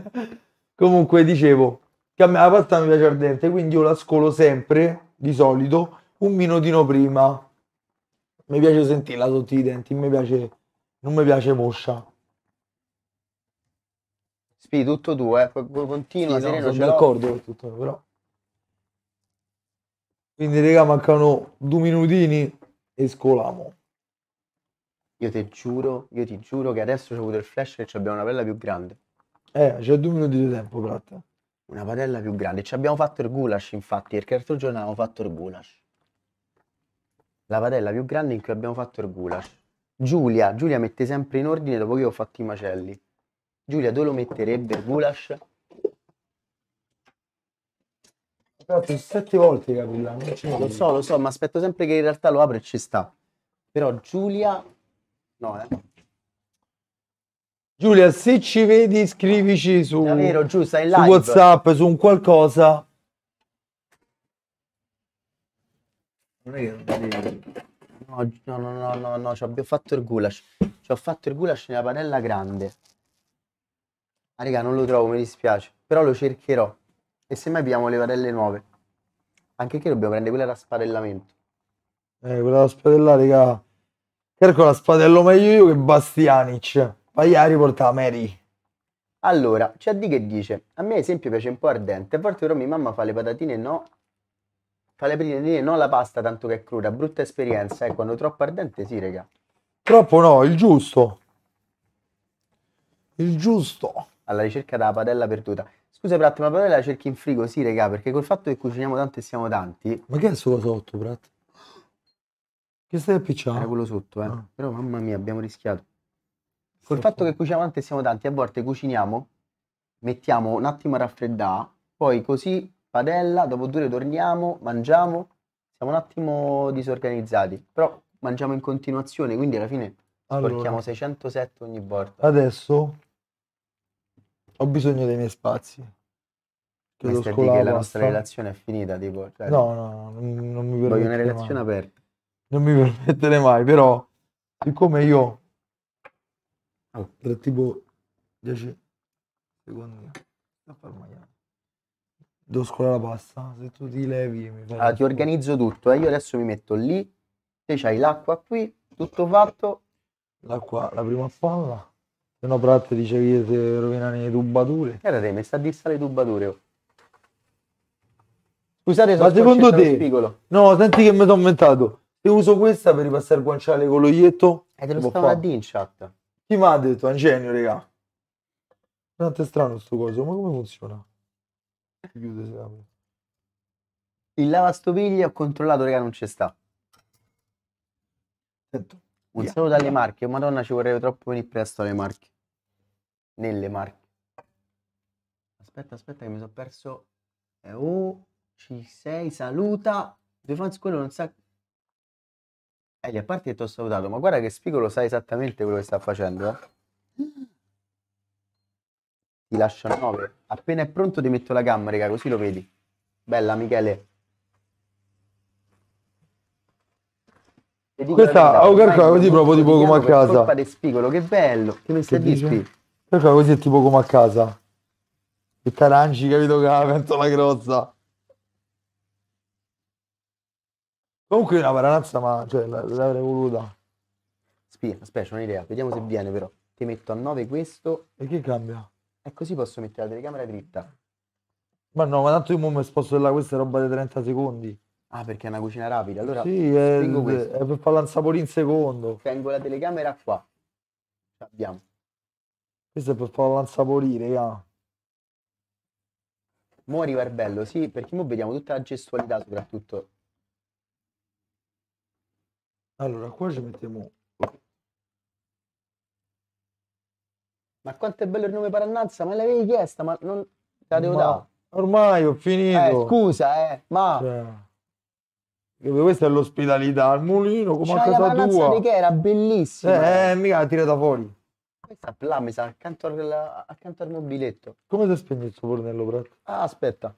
Comunque, dicevo, che a me la pasta mi piace ardente, quindi io la scolo sempre, di solito, un minutino prima. Mi piace sentirla sotto i denti, mi piace, non mi piace moscia. Spi, tutto tu, eh. continua, sì, no, sereno, sono d'accordo con tutto, però... Quindi, raga, mancano due minutini e scolamo. Io ti giuro, io ti giuro che adesso c'è avuto il flash e abbiamo una padella più grande. Eh, c'è due minuti di tempo, Pratta. Una padella più grande. Ci abbiamo fatto il goulash, infatti, perché l'altro giorno abbiamo fatto il goulash. La padella più grande in cui abbiamo fatto il goulash. Giulia, Giulia mette sempre in ordine dopo che io ho fatto i macelli. Giulia, dove lo metterebbe il goulash? fatto sette volte Capulla. Eh, lo so, lo so, ma aspetto sempre che in realtà lo apre e ci sta. Però Giulia... No, eh. Giulia, se ci vedi, scrivici su, Davvero, Giù, su WhatsApp, su un qualcosa. Non è che No, no, no, no, no, ci abbiamo fatto il gulash Ci ho fatto il gulash nella padella grande. Ah, raga, non lo trovo, mi dispiace. Però lo cercherò. E se mai abbiamo le varelle nuove. Anche che dobbiamo prendere quella da spadellamento. Eh, quella da spadellare, raga. Cerco la spadello meglio io che Bastianic. Vai a riportare Mary. Allora, c'è di che dice, a me ad esempio piace un po' ardente, a volte però mia mamma fa le patatine no, fa le patatine no la pasta tanto che è cruda, brutta esperienza, eh, quando troppo ardente sì, raga. Troppo no, il giusto. Il giusto. Alla ricerca della padella perduta. Scusa Prat, ma poi la cerchi in frigo? Sì, regà, perché col fatto che cuciniamo tanto e siamo tanti. Ma che è solo sotto, Prat? Che stai appicciando? Era quello sotto, eh. Ah. Però mamma mia, abbiamo rischiato. Col sì, fatto sì. che cuciniamo tanto e siamo tanti, a volte cuciniamo, mettiamo un attimo a raffreddare, poi così, padella, dopo due torniamo, mangiamo, siamo un attimo disorganizzati, però mangiamo in continuazione, quindi alla fine allora. portiamo 607 ogni volta. Adesso ho bisogno dei miei spazi. Credo che la nostra sta... relazione è finita, tipo, cioè, no, no, non, non mi permetterei Voglio una relazione mai. aperta. Non mi permettere mai, però siccome io oh. tra tipo 10 secondi sto farmagliando devo scolare la pasta. Se tu ti levi, mi fai. Ah, ti organizzo tutto. Eh? Io adesso mi metto lì. se c'hai l'acqua qui, tutto fatto. L'acqua, la prima palla. Se no Pratt dice che si rovinano le tubature. Era te, mi sta di stare le tubature. Oh. Scusate, sono Ma secondo te? Spigolo. No, senti che mi sono inventato. Se uso questa per ripassare il guanciale con l'oietto. E eh, te lo stavo a dire in chat. Chi mi ha detto? È un genio, regà. Tanto è strano sto coso, ma come funziona? Chiude se apre. Il lavastoviglie ho controllato, regà, non c'è sta. Sento. Un yeah. saluto alle Marche. Madonna, ci vorrebbe troppo venire presto alle Marche. Nelle Marche. Aspetta, aspetta, che mi sono perso. Eh, oh, ci sei, saluta. Due fans, quello non sa. Eli, eh, a parte che ti ho salutato, ma guarda che Spigolo sa esattamente quello che sta facendo, eh? Ti lascio 9. Appena è pronto ti metto la gamma, raga, così lo vedi. Bella, Michele. dico Questa ho calcolato così proprio tipo come a casa. Colpa del spigolo, che bello, che mi stai dicendo? Calcola così è tipo come a casa. e tarangi capito che la pentola grossa. Comunque è una paranazza, ma cioè, l'avrei voluta. Spia, aspetta, un'idea. Vediamo se viene però. Ti metto a 9 questo. E che cambia? E così posso mettere la telecamera dritta. Ma no, ma tanto io mi sposto della questa roba di 30 secondi. Ah, perché è una cucina rapida. Allora sì, è, è per farla insaporire in secondo. Tengo la telecamera qua. Abbiamo. Questo è per farla insaporire, raga. Ah. Muori arriva il bello, sì, perché mo vediamo tutta la gestualità soprattutto. Allora, qua ci mettiamo... Ma quanto è bello il nome Parannanza, ma l'avevi chiesta, ma non... la devo ma... dare. Ormai ho finito. Eh, scusa, eh, ma... Cioè... Questa è l'ospitalità al mulino come C'hai a casa tua. di che era bellissima. Eh, eh. eh mica la tirata fuori. Questa là mi sa accanto al, accanto al mobiletto. Come si spegne il suo fornello, Prato? Ah, aspetta.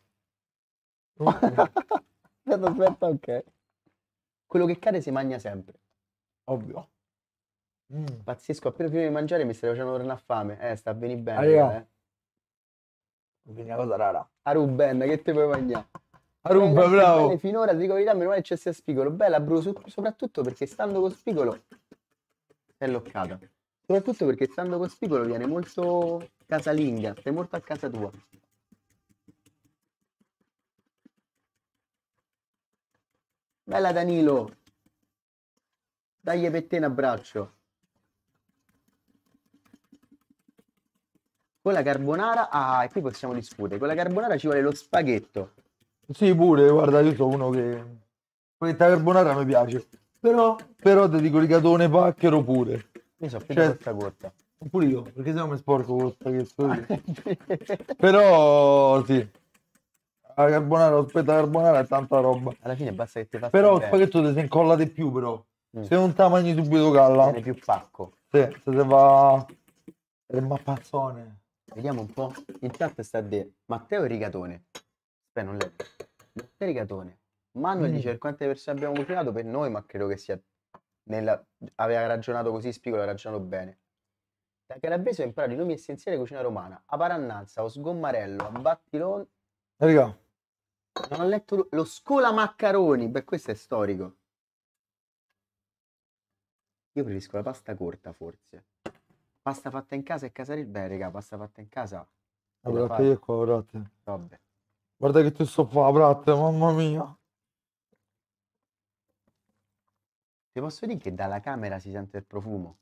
Oh. aspetta, aspetta, ok. Quello che cade si mangia sempre. Ovvio. Mm. Pazzesco, appena prima di mangiare mi stai facendo tornare a fame. Eh, sta bene bene. Eh. Quindi una cosa rara. A Ruben, che ti puoi mangiare? Aruba, bravo. Finora, ti dico verità, meno male c'è sia Spigolo. Bella, bro, soprattutto perché stando con Spigolo è loccata. Soprattutto perché stando con Spigolo viene molto casalinga, sei molto a casa tua. Bella Danilo. Dagli per te un abbraccio. Con la carbonara, ah, e qui possiamo discutere. Con la carbonara ci vuole lo spaghetto. Sì, pure, guarda, io sono uno che... Spaghetti carbonara mi piace. Però, però ti dico rigatone pacchero pure. Io so più cioè questa corta. Pure io, perché sennò mi sporco con spaghetto. Ah, però, sì. La carbonara, aspetta, spaghetto carbonara è tanta roba. Alla fine basta che ti faccia Però il spaghetto ti si incolla di più, però. Mm. Se non ti mangi subito calla. Viene più pacco. Sì, se te va... È mappazzone. Vediamo un po'. In chat sta a dire Matteo Rigatone. Beh, non leggo. Caricatone. Manu mm. dice quante persone abbiamo cucinato per noi, ma credo che sia... Nella... Aveva ragionato così, Spico l'ha ragionato bene. Da Calabrese ho imparato i nomi essenziali di cucina romana. A Parannanza, o Sgommarello, a Battilon... Non ho letto lo, scola maccaroni. Beh, questo è storico. Io preferisco la pasta corta, forse. Pasta fatta in casa e il bene, raga, pasta fatta in casa. Allora, io qua, guardate. Vabbè. Guarda che tu sto qua, Brat, mamma mia. Ti posso dire che dalla camera si sente il profumo?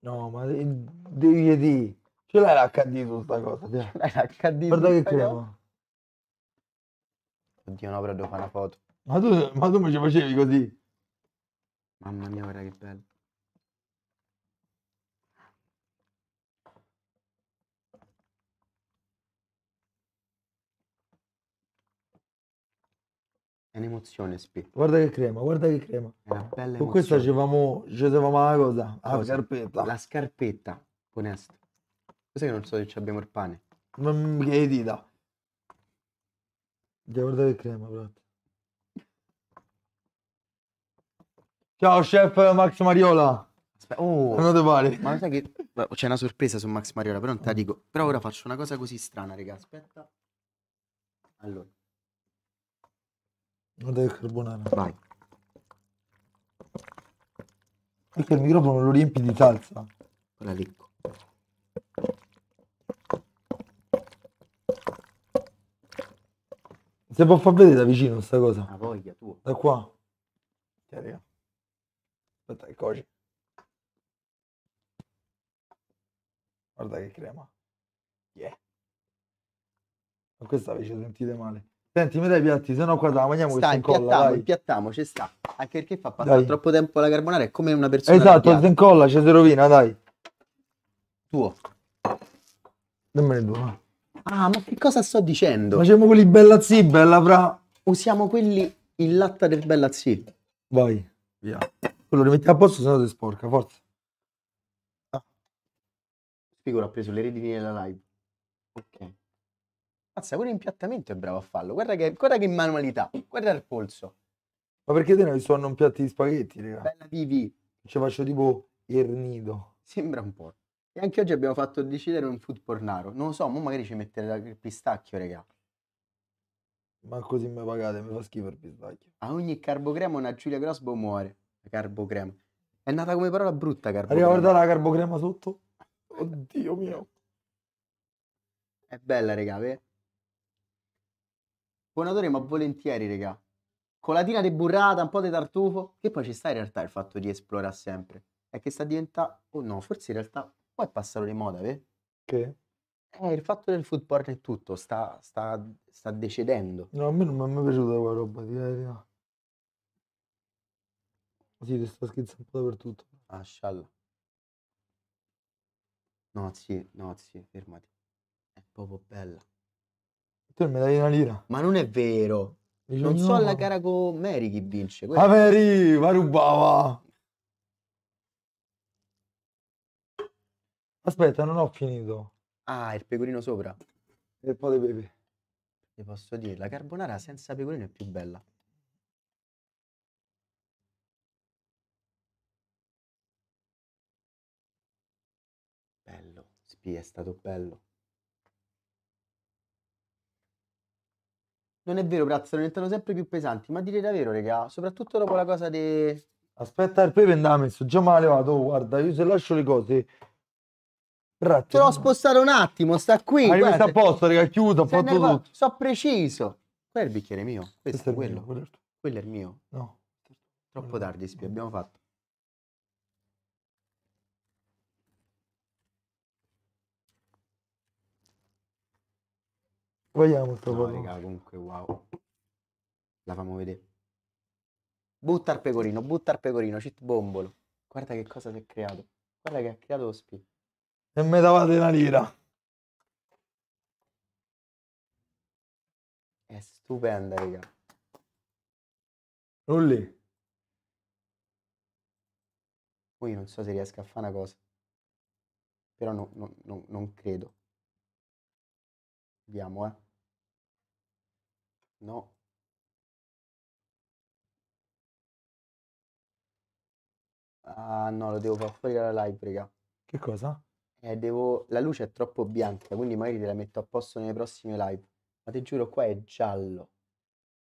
No, ma de- devi vedere. Ce l'hai l'HD su sta cosa, via. Ce l'hai l'HD Guarda che crema. Oddio, no, però devo fare una foto. Ma tu, ma tu mi ci facevi così? Mamma mia, guarda che bello. È un'emozione, Spi. Guarda che crema, guarda che crema. È una bella Con questa ci famo, ci la cosa, la cosa? scarpetta. La scarpetta, onesto. Cos'è che non so se abbiamo il pane? Non mi chiedi da. Guarda che crema, prato. Ciao chef Max Mariola. Aspetta, oh, non te pare. Ma sai che c'è una sorpresa su Max Mariola, però non te la dico. Però ora faccio una cosa così strana, raga. Aspetta. Allora. Guarda che carbonara. Vai. Perché il microfono lo riempi di salsa. La lecco. Se può far vedere da vicino sta cosa. La voglia tua. Da qua. Aspetta che coce. Guarda che crema. Yeah. Ma questa invece sentite male. Senti, mi dai piatti, se no qua te la mangiamo sta, che si impiattiamo, impiattiamo, ci sta. Anche perché fa passare dai. troppo tempo la carbonara, è come una persona Esatto, se incolla, ci si rovina, dai. Tuo. Dammene due. Ah, ma che cosa sto dicendo? Facciamo quelli bella zi, bella fra. Usiamo quelli in latta del bella zi. Vai, via. Quello rimetti a posto, sennò ti sporca, forza. Ah. Figura, ha preso le redini della live. Ok. Mazza, pure l'impiattamento è bravo a farlo. Guarda che, guarda che manualità, guarda il polso. Ma perché te ne suonano un piatto di spaghetti, raga? Bella TV. Ci faccio tipo il nido. Sembra un po'. E anche oggi abbiamo fatto decidere un food pornaro. Non lo so, ma magari ci metterà il pistacchio, raga. Ma così mi pagate, mi fa schifo il pistacchio. A ogni carbocrema una Giulia Crosbo muore. La carbocrema. È nata come parola brutta, carbocrema. Arriva, guarda la carbocrema sotto. Oddio mio. È bella, raga, vero? Buonatore, ma volentieri, regà. Colatina di burrata, un po' di tartufo. Che poi ci sta in realtà il fatto di esplorare sempre. È che sta diventando... Oh no, forse in realtà... Poi è passato di moda, vero? Che? Eh, il fatto del food porn e tutto sta, sta, sta decedendo. No, a me non mi è mai piaciuta quella roba, di verità. Sì, ti sta po' dappertutto. Ah, scialla. No, sì, no, sì, fermati. È proprio bella. Tu mi dai una lira. Ma non è vero. Dice, non no. so alla cara con Mary chi vince. Quella... Mary, ma rubava. Aspetta, non ho finito. Ah, il pecorino sopra. E il po' di pepe. Ti posso dire, la carbonara senza pecorino è più bella. Bello. Sì, è stato bello. Non è vero, Prazza, diventano sempre più pesanti, ma dire davvero, regà, soprattutto dopo la cosa di... Aspetta, il pepe andava messo, già male vado, oh, guarda, io se lascio le cose... Te l'ho spostato un attimo, sta qui. Ma rimesso a posto, raga, chiudo, ho fatto tutto. So preciso. Quello è il bicchiere mio, questo, questo è quello. Mio, quello. quello è il mio. No. Troppo tardi, abbiamo fatto. Vogliamo sto no, raga, comunque wow. La famo vedere. Butta il pecorino, butta il pecorino, cit bombolo. Guarda che cosa si è creato. Guarda che ha creato Ospi. E me davate una lira. È stupenda, raga. Rulli. Poi non so se riesco a fare una cosa. Però no, no, no, non credo. Vediamo, eh. No. Ah no, lo devo far fuori dalla live, raga. Che cosa? Eh, devo... La luce è troppo bianca, quindi magari te la metto a posto nelle prossime live. Ma ti giuro, qua è giallo.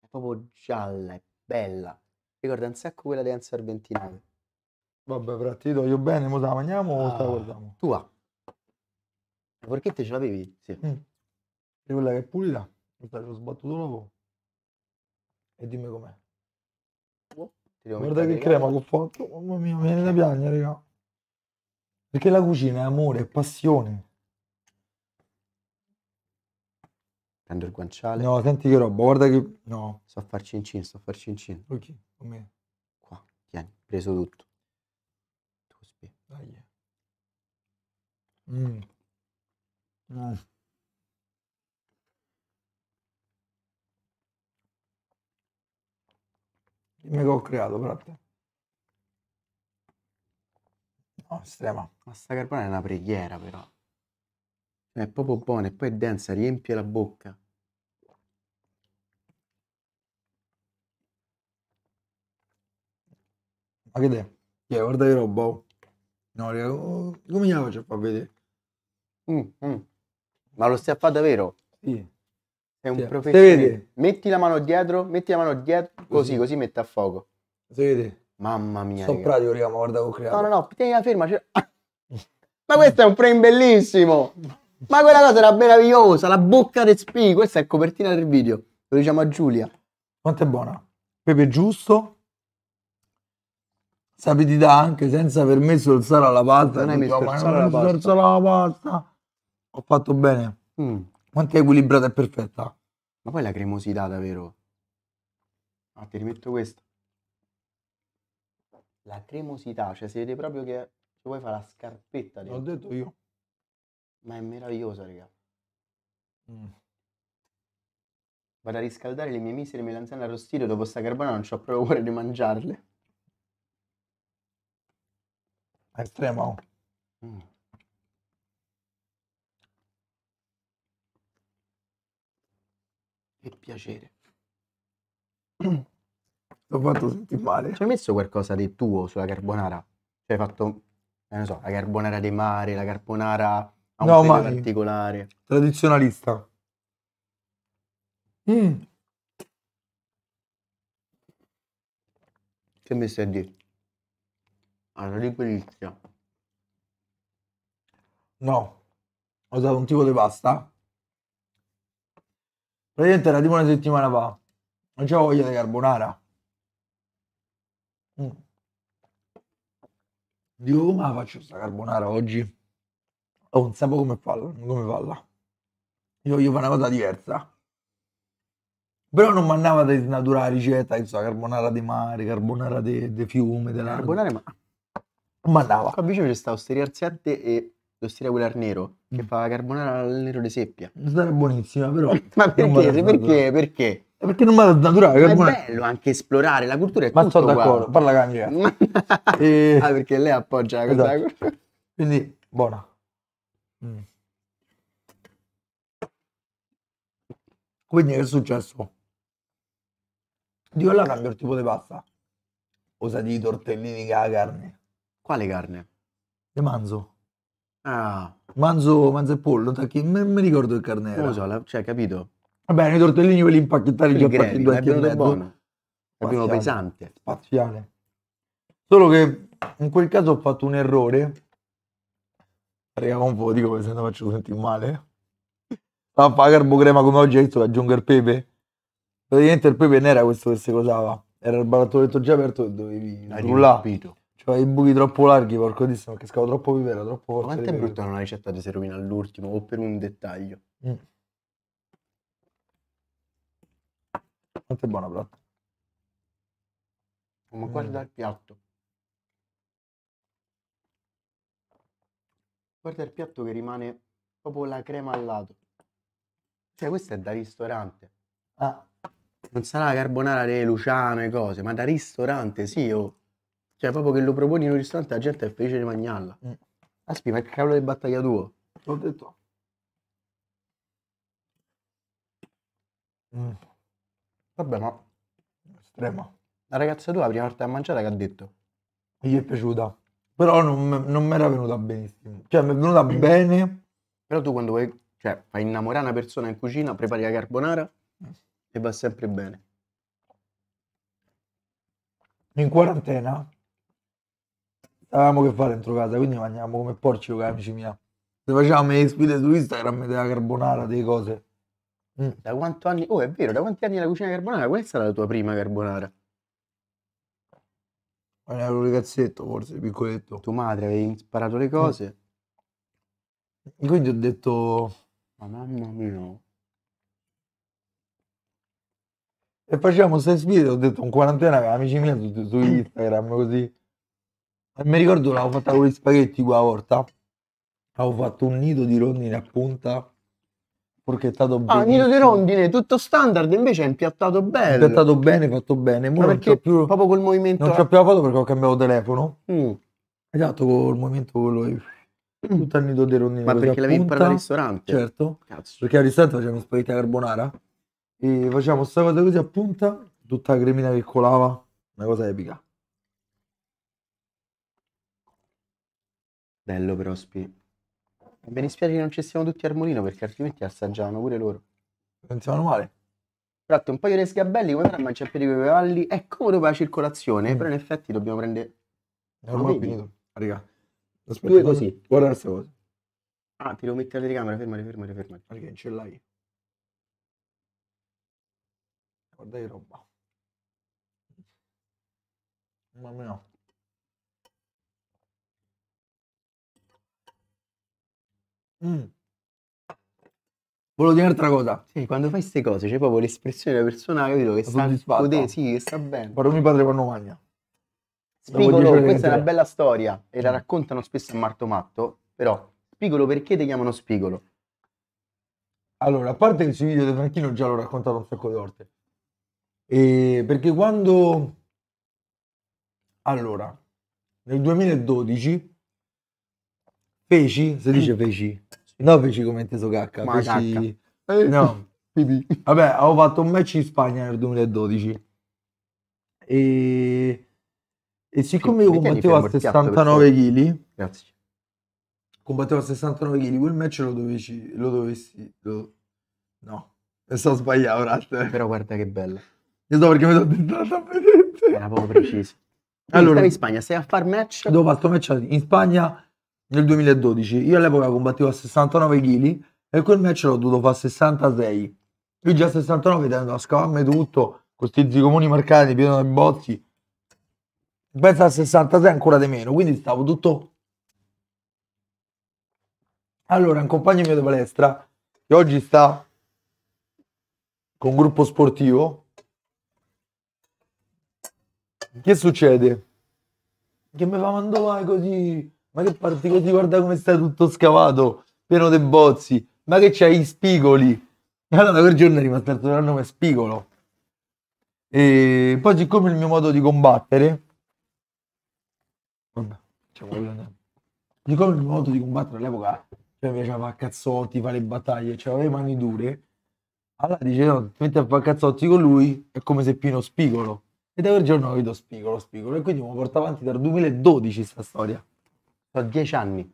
È proprio gialla, è bella. Ricorda un sacco quella di Enzo Arventinale. Vabbè, però ti voglio bene, mo te la mangiamo o te la ah, guardiamo? Tua. La te ce l'avevi? Sì. Mm. E quella che è pulita, l'ho sbattuto dopo. E dimmi com'è. Oh. Guarda che crema che ho fatto. Mamma mia, mi viene da piangere, raga. Perché la cucina è amore, è passione. Prendo il guanciale. No, senti che roba, guarda che... No. Sto a far cin cin, sto a far cin cin. Ok, come? Qua, tieni, preso tutto. Tu spiego. Dai. Mm. Mm. Dimmi che ho creato, frate. No, estrema. Pasta carbone è una preghiera, però. Cioè, è proprio buona e poi è densa, riempie la bocca. Ma che te? Yeah, guarda che roba. Oh. No, raga, oh, come la faccio a far vedere? Mm, mm. Ma lo stai a fare davvero? Sì. È un sì, professionista. Metti la mano dietro, metti la mano dietro, così, così, così mette a fuoco. Si vede? Mamma mia. Sono pratico, raga, ma guarda che ho creato. No, no, no, tieni la ferma. Cioè... ma questo è un frame bellissimo. Ma quella cosa era meravigliosa, la bocca del spi, questa è copertina del video. Lo diciamo a Giulia. Quanto è buona. Pepe giusto. Sapidità anche senza aver messo il sale alla pasta. Non hai eh, messo il sale alla pasta. Ho fatto bene. Mm. Quanto è equilibrata e perfetta. Ma poi la cremosità davvero. Ah, ti rimetto questo. La cremosità, cioè si vede proprio che ci vuoi fare la scarpetta. L'ho detto io. Ma è meravigliosa, raga. Mm. Vado a riscaldare le mie misere melanzane arrostite dopo sta carbonara, non ho proprio cuore di mangiarle. È estremo. Mm. e piacere. L'ho fatto sentire male. Ci hai messo qualcosa di tuo sulla carbonara? Cioè hai fatto, non so, la carbonara dei mari, la carbonara a un no, ma particolare. Tradizionalista. Mm. Che mi stai a dire? Alla ah, liquidizia. No, ho usato un tipo di pasta Praticamente era tipo una settimana fa. Non c'avevo voglia di carbonara. Mm. Dico, come la faccio sta carbonara oggi? Oh, non sapevo come farla, come farla. Io voglio fare una cosa diversa. Però non mi andava di snaturare la ricetta, che so, carbonara di mare, carbonara di fiume, della... Eh, carbonara ma... Non mi andava. Qua invece c'è sta osteria arziante e l'osteria quella al nero, che mm. fa carbonara al nero di seppia. Sarà buonissima, però. Ma perché? Perché? Perché? Eh, perché non vado naturale, ma carbonara. è bello anche esplorare la cultura è ma tutto sono d'accordo, qua. parla cagna. e... Ah, eh, perché lei appoggia la cosa. Esatto. Quindi, buona. Mm. Quindi che è successo? Dio là cambio il tipo di pasta. Osa di tortellini con la carne. Quale carne? Le manzo. Ah. Manzo, manzo e pollo, tacchi, non mi ricordo il carne era. Non lo so, la, cioè, capito? Vabbè, nei tortellini quelli impacchettati già fatti in due anni e mezzo. È venuto pesante. Spaziale. Solo che in quel caso ho fatto un errore. Raga, un po' dico che se no faccio sentire male. La fa carbocrema come oggi hai visto, aggiungo il pepe. Praticamente il pepe non era questo che si cosava. Era il barattolo già aperto e dovevi... L'hai rullato. Cioè, i buchi troppo larghi, porco di che scavo troppo pipera, troppo forte. Quanto è brutta una ricetta che si rovina all'ultimo o per un dettaglio? Mm. Quanto è buona, però. Ma guarda mm. il piatto. Guarda il piatto che rimane proprio la crema al lato. Cioè, questa è da ristorante. Ah. Non sarà la carbonara di Luciano e cose, ma da ristorante, sì, oh. Cioè, proprio che lo proponi in un ristorante, la gente è felice di mangiarla. Mm. Aspi, ma che cavolo di battaglia tuo? L'ho detto. Mm. Vabbè, ma estrema. La ragazza tua la prima volta che ha mangiato che ha detto? Gli è piaciuta. Però non, non mi era venuta benissimo. Cioè, mi è venuta mm. bene. Però tu quando vuoi, cioè, fai innamorare una persona in cucina, prepari la carbonara mm. e va sempre bene. In quarantena avevamo che fare dentro casa, quindi mangiamo come porci con amici miei. Se facciamo le sfide su Instagram della carbonara, delle cose. Mm. Da quanto anni? Oh, è vero, da quanti anni la cucina carbonara? Questa è la tua prima carbonara? Era un ragazzetto, forse, piccoletto. Tua madre avevi imparato le cose. Mm. Quindi ho detto. Ma mamma mia. E facciamo queste sfide, ho detto in quarantena, amici miei, su, su Instagram, così eh, mi ricordo l'avevo fatta con gli spaghetti quella volta. Avevo fatto un nido di rondine a punta. Porchettato bene. Ah, nido di rondine, tutto standard, invece è impiattato bene. Impiattato bene, fatto bene. Mo Ma perché più, proprio col movimento. Non c'ho più la foto perché ho cambiato telefono. Mm. Esatto, col movimento quello. Mm. Tutto al nido di rondine. Ma perché l'avevi imparato al ristorante? Certo. Cazzo. Perché al ristorante facevamo spaghetti a carbonara. E facevamo questa cosa così a punta, tutta la cremina che colava. Una cosa epica. Bello però, Spi. Mi dispiace che non ci siamo tutti al mulino perché altrimenti assaggiavano pure loro. Pensavano male. Tratto un paio di sgabelli, come andrà a mangiare per i cavalli? È eh, comodo per la circolazione, mm. però in effetti dobbiamo prendere... È ormai ah, finito. Raga. Aspetta, Due così. Guarda questa cosa. Ah, ti devo mettere la telecamera, fermati, fermati, fermati. Perché ce l'hai? Guarda che roba. Mamma mia. Mm. Volevo dire un'altra cosa. Sì, quando fai queste cose c'è proprio l'espressione della persona, capito? Che sta potere, sì, che sta bene. Guarda mio padre quando magna. Spigolo, questa è una bella storia e la mm. raccontano spesso a Marto Matto, però Spigolo perché ti chiamano Spigolo? Allora, a parte che sui video di Franchino già l'ho raccontato un sacco di volte. E perché quando... Allora, nel 2012 Feci? Si dice feci? Mm. No, feci come inteso cacca. Ma feci... cacca. Eh, no. Vabbè, avevo fatto un match in Spagna nel 2012. E, e siccome io combattevo a 69 kg, grazie. Combattevo a 69 kg, quel match lo dovessi. Lo dovessi lo... No, mi sono sbagliato. Rat. Però guarda che bello. Io so perché mi sono dentato a vedere. Era poco preciso. Allora, in Spagna, sei a far match? Dopo fatto match in Spagna nel 2012. Io all'epoca combattevo a 69 kg e quel match l'ho dovuto fare a 66. Lui già a 69 tendo a scavarmi tutto, con questi zigomoni marcati, pieno di botti. Pensa a 66 ancora di meno, quindi stavo tutto... Allora, un compagno mio di palestra, che oggi sta con un gruppo sportivo, che succede? Che mi fa mandare così ma che partico ti guarda come sta tutto scavato, pieno di bozzi, ma che c'hai spigoli. E allora quel giorno è rimasto il nome Spigolo. E poi siccome il mio modo di combattere, vabbè, cioè, siccome il mio modo di combattere all'epoca, cioè mi piaceva a cazzotti, fare le battaglie, cioè avevo le mani dure, allora dice no, ti metti a fare cazzotti con lui, è come se Pino Spigolo. E da quel giorno ho vedo Spigolo, Spigolo. E quindi mi porto avanti dal 2012 questa storia for dieci anni.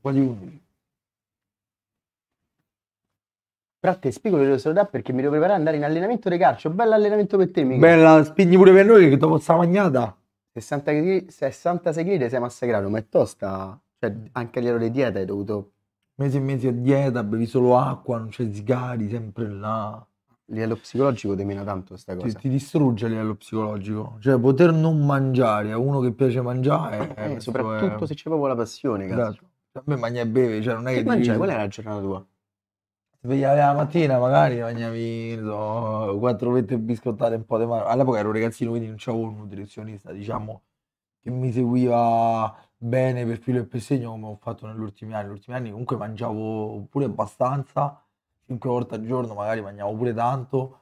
Quasi un... Però te spiego che lo dà perché mi devo preparare ad andare in allenamento di calcio. Bello allenamento per te, mica. Bella, spingi pure per noi che dopo sta magnata. 60, 66 kg sei massacrato, ma è tosta. Cioè, anche gli livello di dieta hai dovuto... Mesi e mesi a dieta, bevi solo acqua, non c'è zigari, sempre là a livello psicologico te mina tanto questa cosa. Ti, ti, distrugge a livello psicologico. Cioè, poter non mangiare a uno che piace mangiare. Eh, eh, soprattutto è... se c'è proprio la passione, cazzo. Esatto. A me mangia e beve, cioè non è che. Mangiare, dici... qual era la giornata tua? Ti svegliavi la mattina, magari mangiavi so, quattro fette biscottate e un po' di mano. All'epoca ero ragazzino, quindi non c'avevo un nutrizionista, diciamo, che mi seguiva bene per filo e per segno come ho fatto negli ultimi anni. Negli ultimi anni comunque mangiavo pure abbastanza 5 volte al giorno, magari mangiavo pure tanto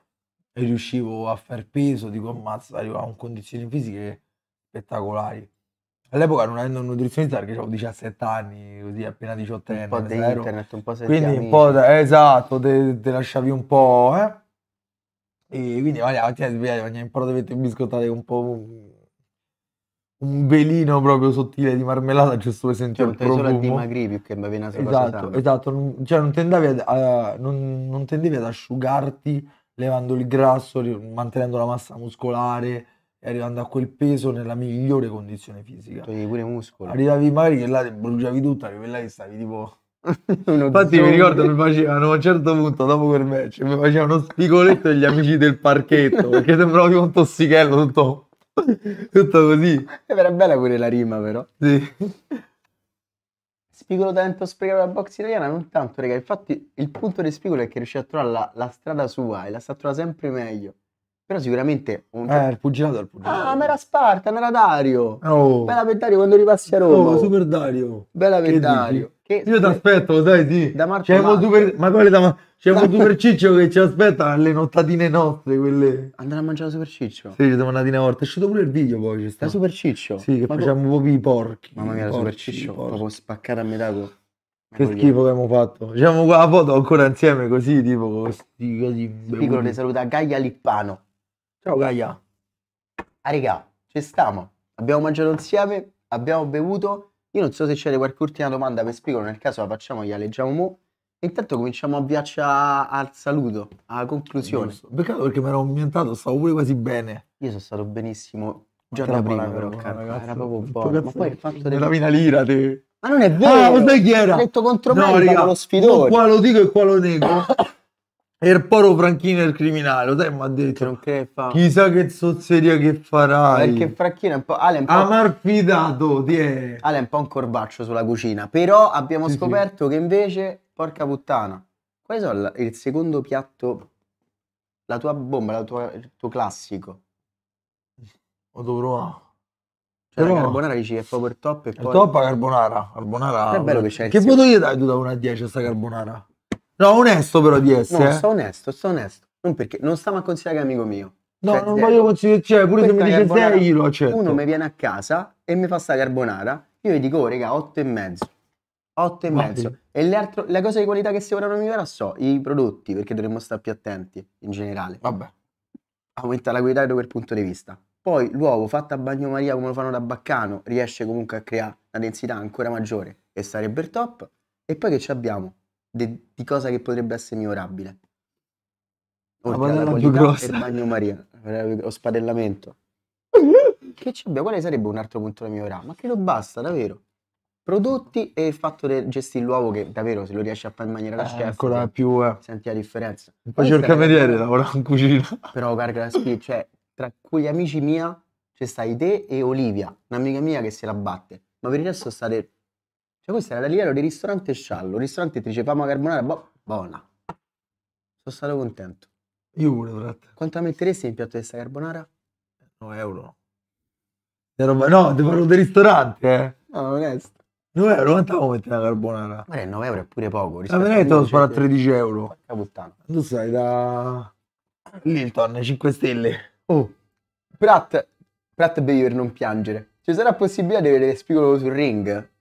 e riuscivo a far peso, dico ammazza, arrivavo a condizioni fisiche spettacolari. All'epoca non avendo un nutrizionista perché avevo 17 anni, così appena 18 anni. Un po' di internet, un po' sentiamo. Quindi un po' da, esatto, te, te, lasciavi un po', eh? E quindi magari la mattina ti svegliavi, mangiavi un po' di biscottate un po' un velino proprio sottile di marmellata giusto per cioè, sentire cioè, il profumo. a dimagri più che bevina Esatto, esatto, non, cioè non tendevi, ad, a, non, non tendevi ad asciugarti levando il grasso, mantenendo la massa muscolare e arrivando a quel peso nella migliore condizione fisica. Togli pure muscolo Arrivavi magari che là ti bruciavi tutto, arrivavi là che stavi tipo... Infatti mi ricordo mi facevano a un certo punto dopo quel match mi facevano spigoletto gli amici del parchetto perché sembrava tipo un tossighello tutto tutto così. Eh, era bella pure la rima, però. Sì. Spigolo talento sprecato la box italiana? Non tanto, raga. Infatti, il punto di Spigolo è che riesce a trovare la, la strada sua e la sta trovando sempre meglio. Però sicuramente... Un... Cioè, eh, certo. il pugilato è pugilato. Ah, ma era Sparta, ma era Dario. Oh. Bella per Dario quando ripassi a Roma. Oh, super Dario. Bella per Dario. Che, Io ti aspetto, dai, sì. Da Marco c'è ma quale da C'è un super ciccio che ci aspetta alle nottatine nostre, quelle... Andare a mangiare super ciccio? Sì, ci siamo andati una volta. È uscito pure il video poi, ci sta. La super ciccio? Sì, che ma facciamo po- proprio i porchi. Mamma mia, la super ciccio, proprio spaccare a metà con... Che schifo che abbiamo fatto. Diciamo la foto ancora insieme così, tipo così. così Piccolo ti saluta Gaia Lippano. Ciao Gaia. Ah, regà, ci stiamo. Abbiamo mangiato insieme, abbiamo bevuto io non so se c'è qualche ultima domanda per Spigolo, nel caso la facciamo, la leggiamo mo'. Intanto cominciamo a avviarci al saluto, alla conclusione. Giusto. Peccato perché mi ero ambientato, stavo pure quasi bene. Io sono stato benissimo già da prima, però, ragazzi, era proprio buono. Ma poi il fatto della mina lira te. Ma non è vero! Ah, ma sai chi era? Ho detto contro no, me, lo sfidore. No, qua lo dico e qua lo nego. E il poro Franchino è il criminale, lo sai, mi ha detto. Che fa? Chissà che sozzeria che farai. Perché Franchino è un po'. Ale è un po'. Amarfidato, ti è. Ale è un po' un corbaccio sulla cucina. Però abbiamo sì, scoperto sì. che invece, porca puttana, quali è il secondo piatto? La tua bomba, la tua, il tuo classico. Lo dovrò. Cioè, Però... la carbonara dici che proprio per top e poi... top a carbonara. carbonara. È bello che c'è. Che voto gli dai tu da 1 a 10 a sta carbonara? No, onesto però di essere. No, eh. sto onesto, sto onesto. Non perché, non stiamo a considerare amico mio. No, cioè, non voglio considerare, cioè, pure se mi dice 6 lo accetto. Uno mi viene a casa e mi fa sta carbonara, io gli dico, oh, raga, otto e mezzo. 8 e mezzo. E le, altro, le cose di qualità che si vorranno migliorare so i prodotti, perché dovremmo stare più attenti in generale. Vabbè. Aumenta la qualità da quel punto di vista. Poi l'uovo fatto a bagnomaria come lo fanno da Baccano riesce comunque a creare una densità ancora maggiore e sarebbe il top. E poi che ci abbiamo? de, di cosa che potrebbe essere migliorabile. Oltre la alla più grossa. e bagnomaria, lo spadellamento. che ci abbiamo? Quale sarebbe un altro punto da migliorare? Ma che non basta, davvero. Prodotti e il fatto di gestire l'uovo che davvero se lo riesci a fare in maniera eh, da eh, chef ancora più eh. senti la differenza. Poi c'è il cameriere, lavora in cucina. Però carga la spie, cioè tra quegli amici mia c'è stai te e Olivia, un'amica mia che se la batte. Ma per il resto state cioè questo era da livello di ristorante sciallo, ristorante ti dice fama carbonara, boh, buona. Sono stato contento. Io pure, frate. Quanto la metteresti in piatto di questa carbonara? 9 euro. Roba... No, ti parlo del ristorante, eh. No, onesto. 9 euro, quanto devo mettere la carbonara? Ma 9 euro è pure poco. La veneta lo spara a 13 euro. Porca puttana. Tu sai da... Lilton, 5 stelle. Oh. Pratt, Pratt per non piangere. Ci sarà possibilità di vedere Spigolo sul ring?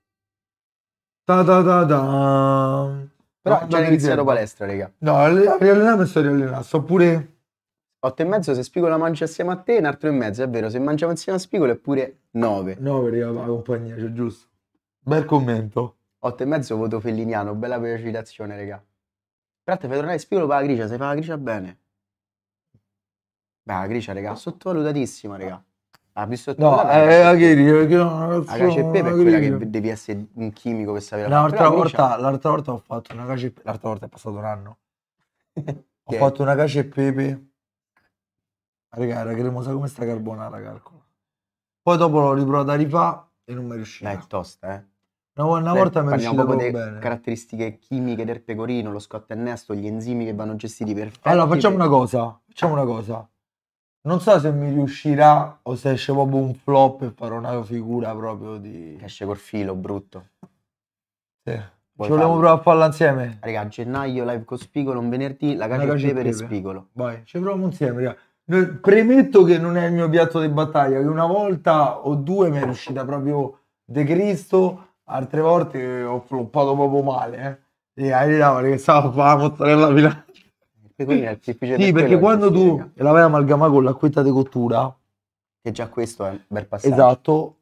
Ta da da da. Però no, già iniziato palestra, raga. No, riallenarmi sto riallenando. Sto pure... 8 e mezzo se Spigola mangia assieme a te, un altro e mezzo, è vero, se mangiamo insieme a Spigola è pure 9. 9, raga, la compagnia, cioè giusto. Bel commento. 8 e mezzo voto Felliniano, bella precipitazione, raga. Però fai tornare Spigolo per la gricia, se fa la gricia bene. Beh, la gricia, raga, sottovalutatissima, raga. Ha ah, visto No, è la chirica, che è una La pepe è quella che devi essere un chimico per sapere L'altra volta, l'altra volta ho fatto una cacio e pepe. L'altra volta è passato un anno. ho fatto una cacio e pepe. Raga, era cremosa come sta carbonara, calcola. Poi dopo l'ho riprovata a rifà e non mi è riuscita. Ma è tosta, eh. Una, una Beh, cioè, volta mi è Parliamo riuscita proprio proprio delle bene. caratteristiche chimiche del pecorino, lo scotto e nesto, gli enzimi che vanno gestiti perfetti. Allora, facciamo una cosa. Facciamo una cosa. Non so se mi riuscirà o se esce proprio un flop e farò una figura proprio di... esce col filo, brutto. Sì. Ci vogliamo provare a farla insieme? Raga, a gennaio live con Spigolo, un venerdì, la cacio di pepe pepe. Spigolo. Vai, ci proviamo insieme, raga. Premetto che non è il mio piatto di battaglia, che una volta o due mi è riuscita proprio De Cristo, altre volte ho floppato proprio male. Eh. E arrivavo che stavo qua a mozzarella filata. Per cui è difficile. Sì, perché quando tu la vai a amalgamare con l'acquetta di cottura, che già questo è un bel passaggio. Esatto,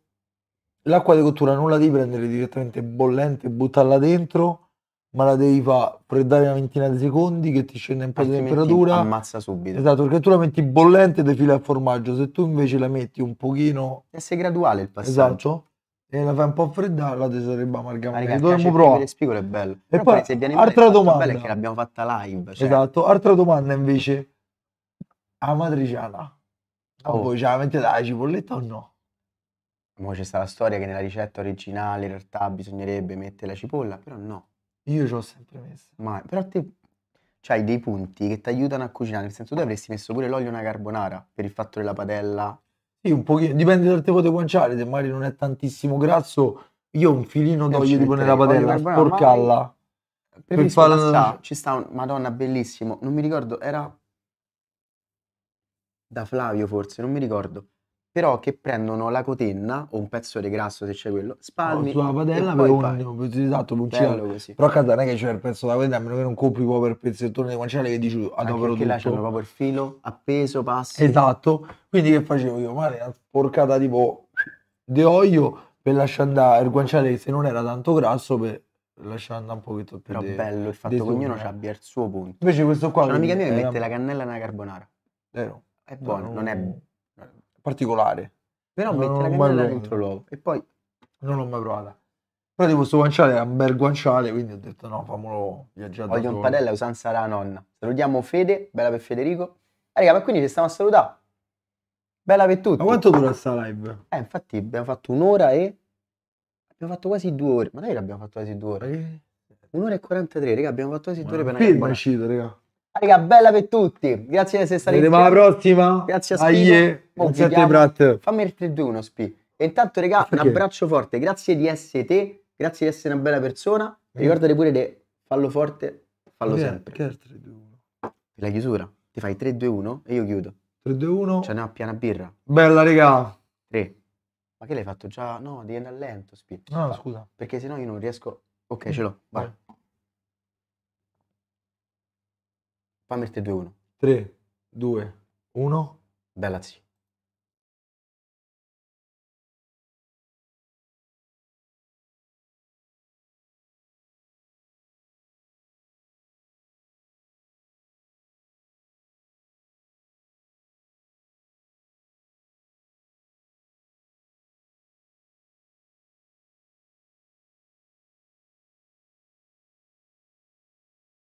l'acqua di cottura non la devi prendere direttamente bollente e buttarla dentro, ma la devi fare freddare una ventina di secondi che ti scende un po' di temperatura. Ammazza subito. Esatto, perché tu la metti bollente e defila il formaggio, se tu invece la metti un pochino... E sei graduale il passaggio. Esatto e la fai un po' fredda la tesorerebbe amalgamare. Ma dovremmo provare. Spigolo è bello. E Però poi, se viene altra male, domanda. Bello è che l'abbiamo fatta live. Cioè. Esatto. Altra domanda invece, amatriciana. Oh. Ma voi ce cioè, la mettete la cipolletta o no? Mo c'è sta la storia che nella ricetta originale in realtà bisognerebbe mettere la cipolla, però no. Io ci ho sempre messo. Ma però te c'hai cioè, dei punti che ti aiutano a cucinare, nel senso tu avresti messo pure l'olio una carbonara per il fatto della padella sì, un pochino, dipende dal tipo di guanciale, se magari non è tantissimo grasso, io un filino d'olio tipo nella padella, sporcalla. Per, per far... sta, ci sta un Madonna bellissimo, non mi ricordo, era da Flavio forse, non mi ricordo però che prendono la cotenna o un pezzo di grasso se c'è quello, ah, spalmi. No, sulla padella avevo un, esatto, un uccello. Però a non è che c'è il pezzo della cotenna, a meno che non compri proprio il pezzettone di guanciale che dici ah, adoro adopero tutto. là c'hanno proprio il filo, appeso, passi. Esatto, quindi che facevo io? Mare una sporcata tipo di olio per lasciare andare il guanciale che se non era tanto grasso per lasciare andare un pochetto più Però de, bello il fatto che ognuno abbia il suo punto. Invece questo qua... C'è un'amica mia che mette la cannella nella carbonara. Vero. È buono, non è buono particolare. Però metti la cannella dentro l'uovo e poi... Non l'ho mai provata. Però tipo questo guanciale era un bel guanciale, quindi ho detto no, famolo viaggiare Voglio un padella usanza la nonna. Salutiamo Fede, bella per Federico. Ah, raga, ma quindi ci stiamo a salutare. Bella per tutti. Ma quanto dura sta live? Eh, infatti abbiamo fatto un'ora e... Abbiamo fatto quasi due ore. Ma dai, l'abbiamo fatto quasi due ore. Un'ora e 43, raga, abbiamo fatto quasi due ore per una... Film è uscito, raga. Raga, bella per tutti. Grazie di essere stati qui. Vediamo alla prossima. Grazie a Spino. Oh, Fammi il 3 2 1 Spi. E intanto, raga, Perché? un abbraccio forte. Grazie di essere te. Grazie di essere una bella persona. Eh. Ricordate pure che fallo forte, fallo che sempre. È, che è il 3 2 1? La chiusura. Ti fai 3 2 1 e io chiudo. 3 2 1. C'è una piena birra. Bella, raga. 3. Ma che l'hai fatto già? No, devi andare lento, Spi. No, scusa. Perché sennò io non riesco. Ok, mm. ce l'ho. Vai. Eh. Fammi il 3-2-1. 3, 2, 1. Bella zia.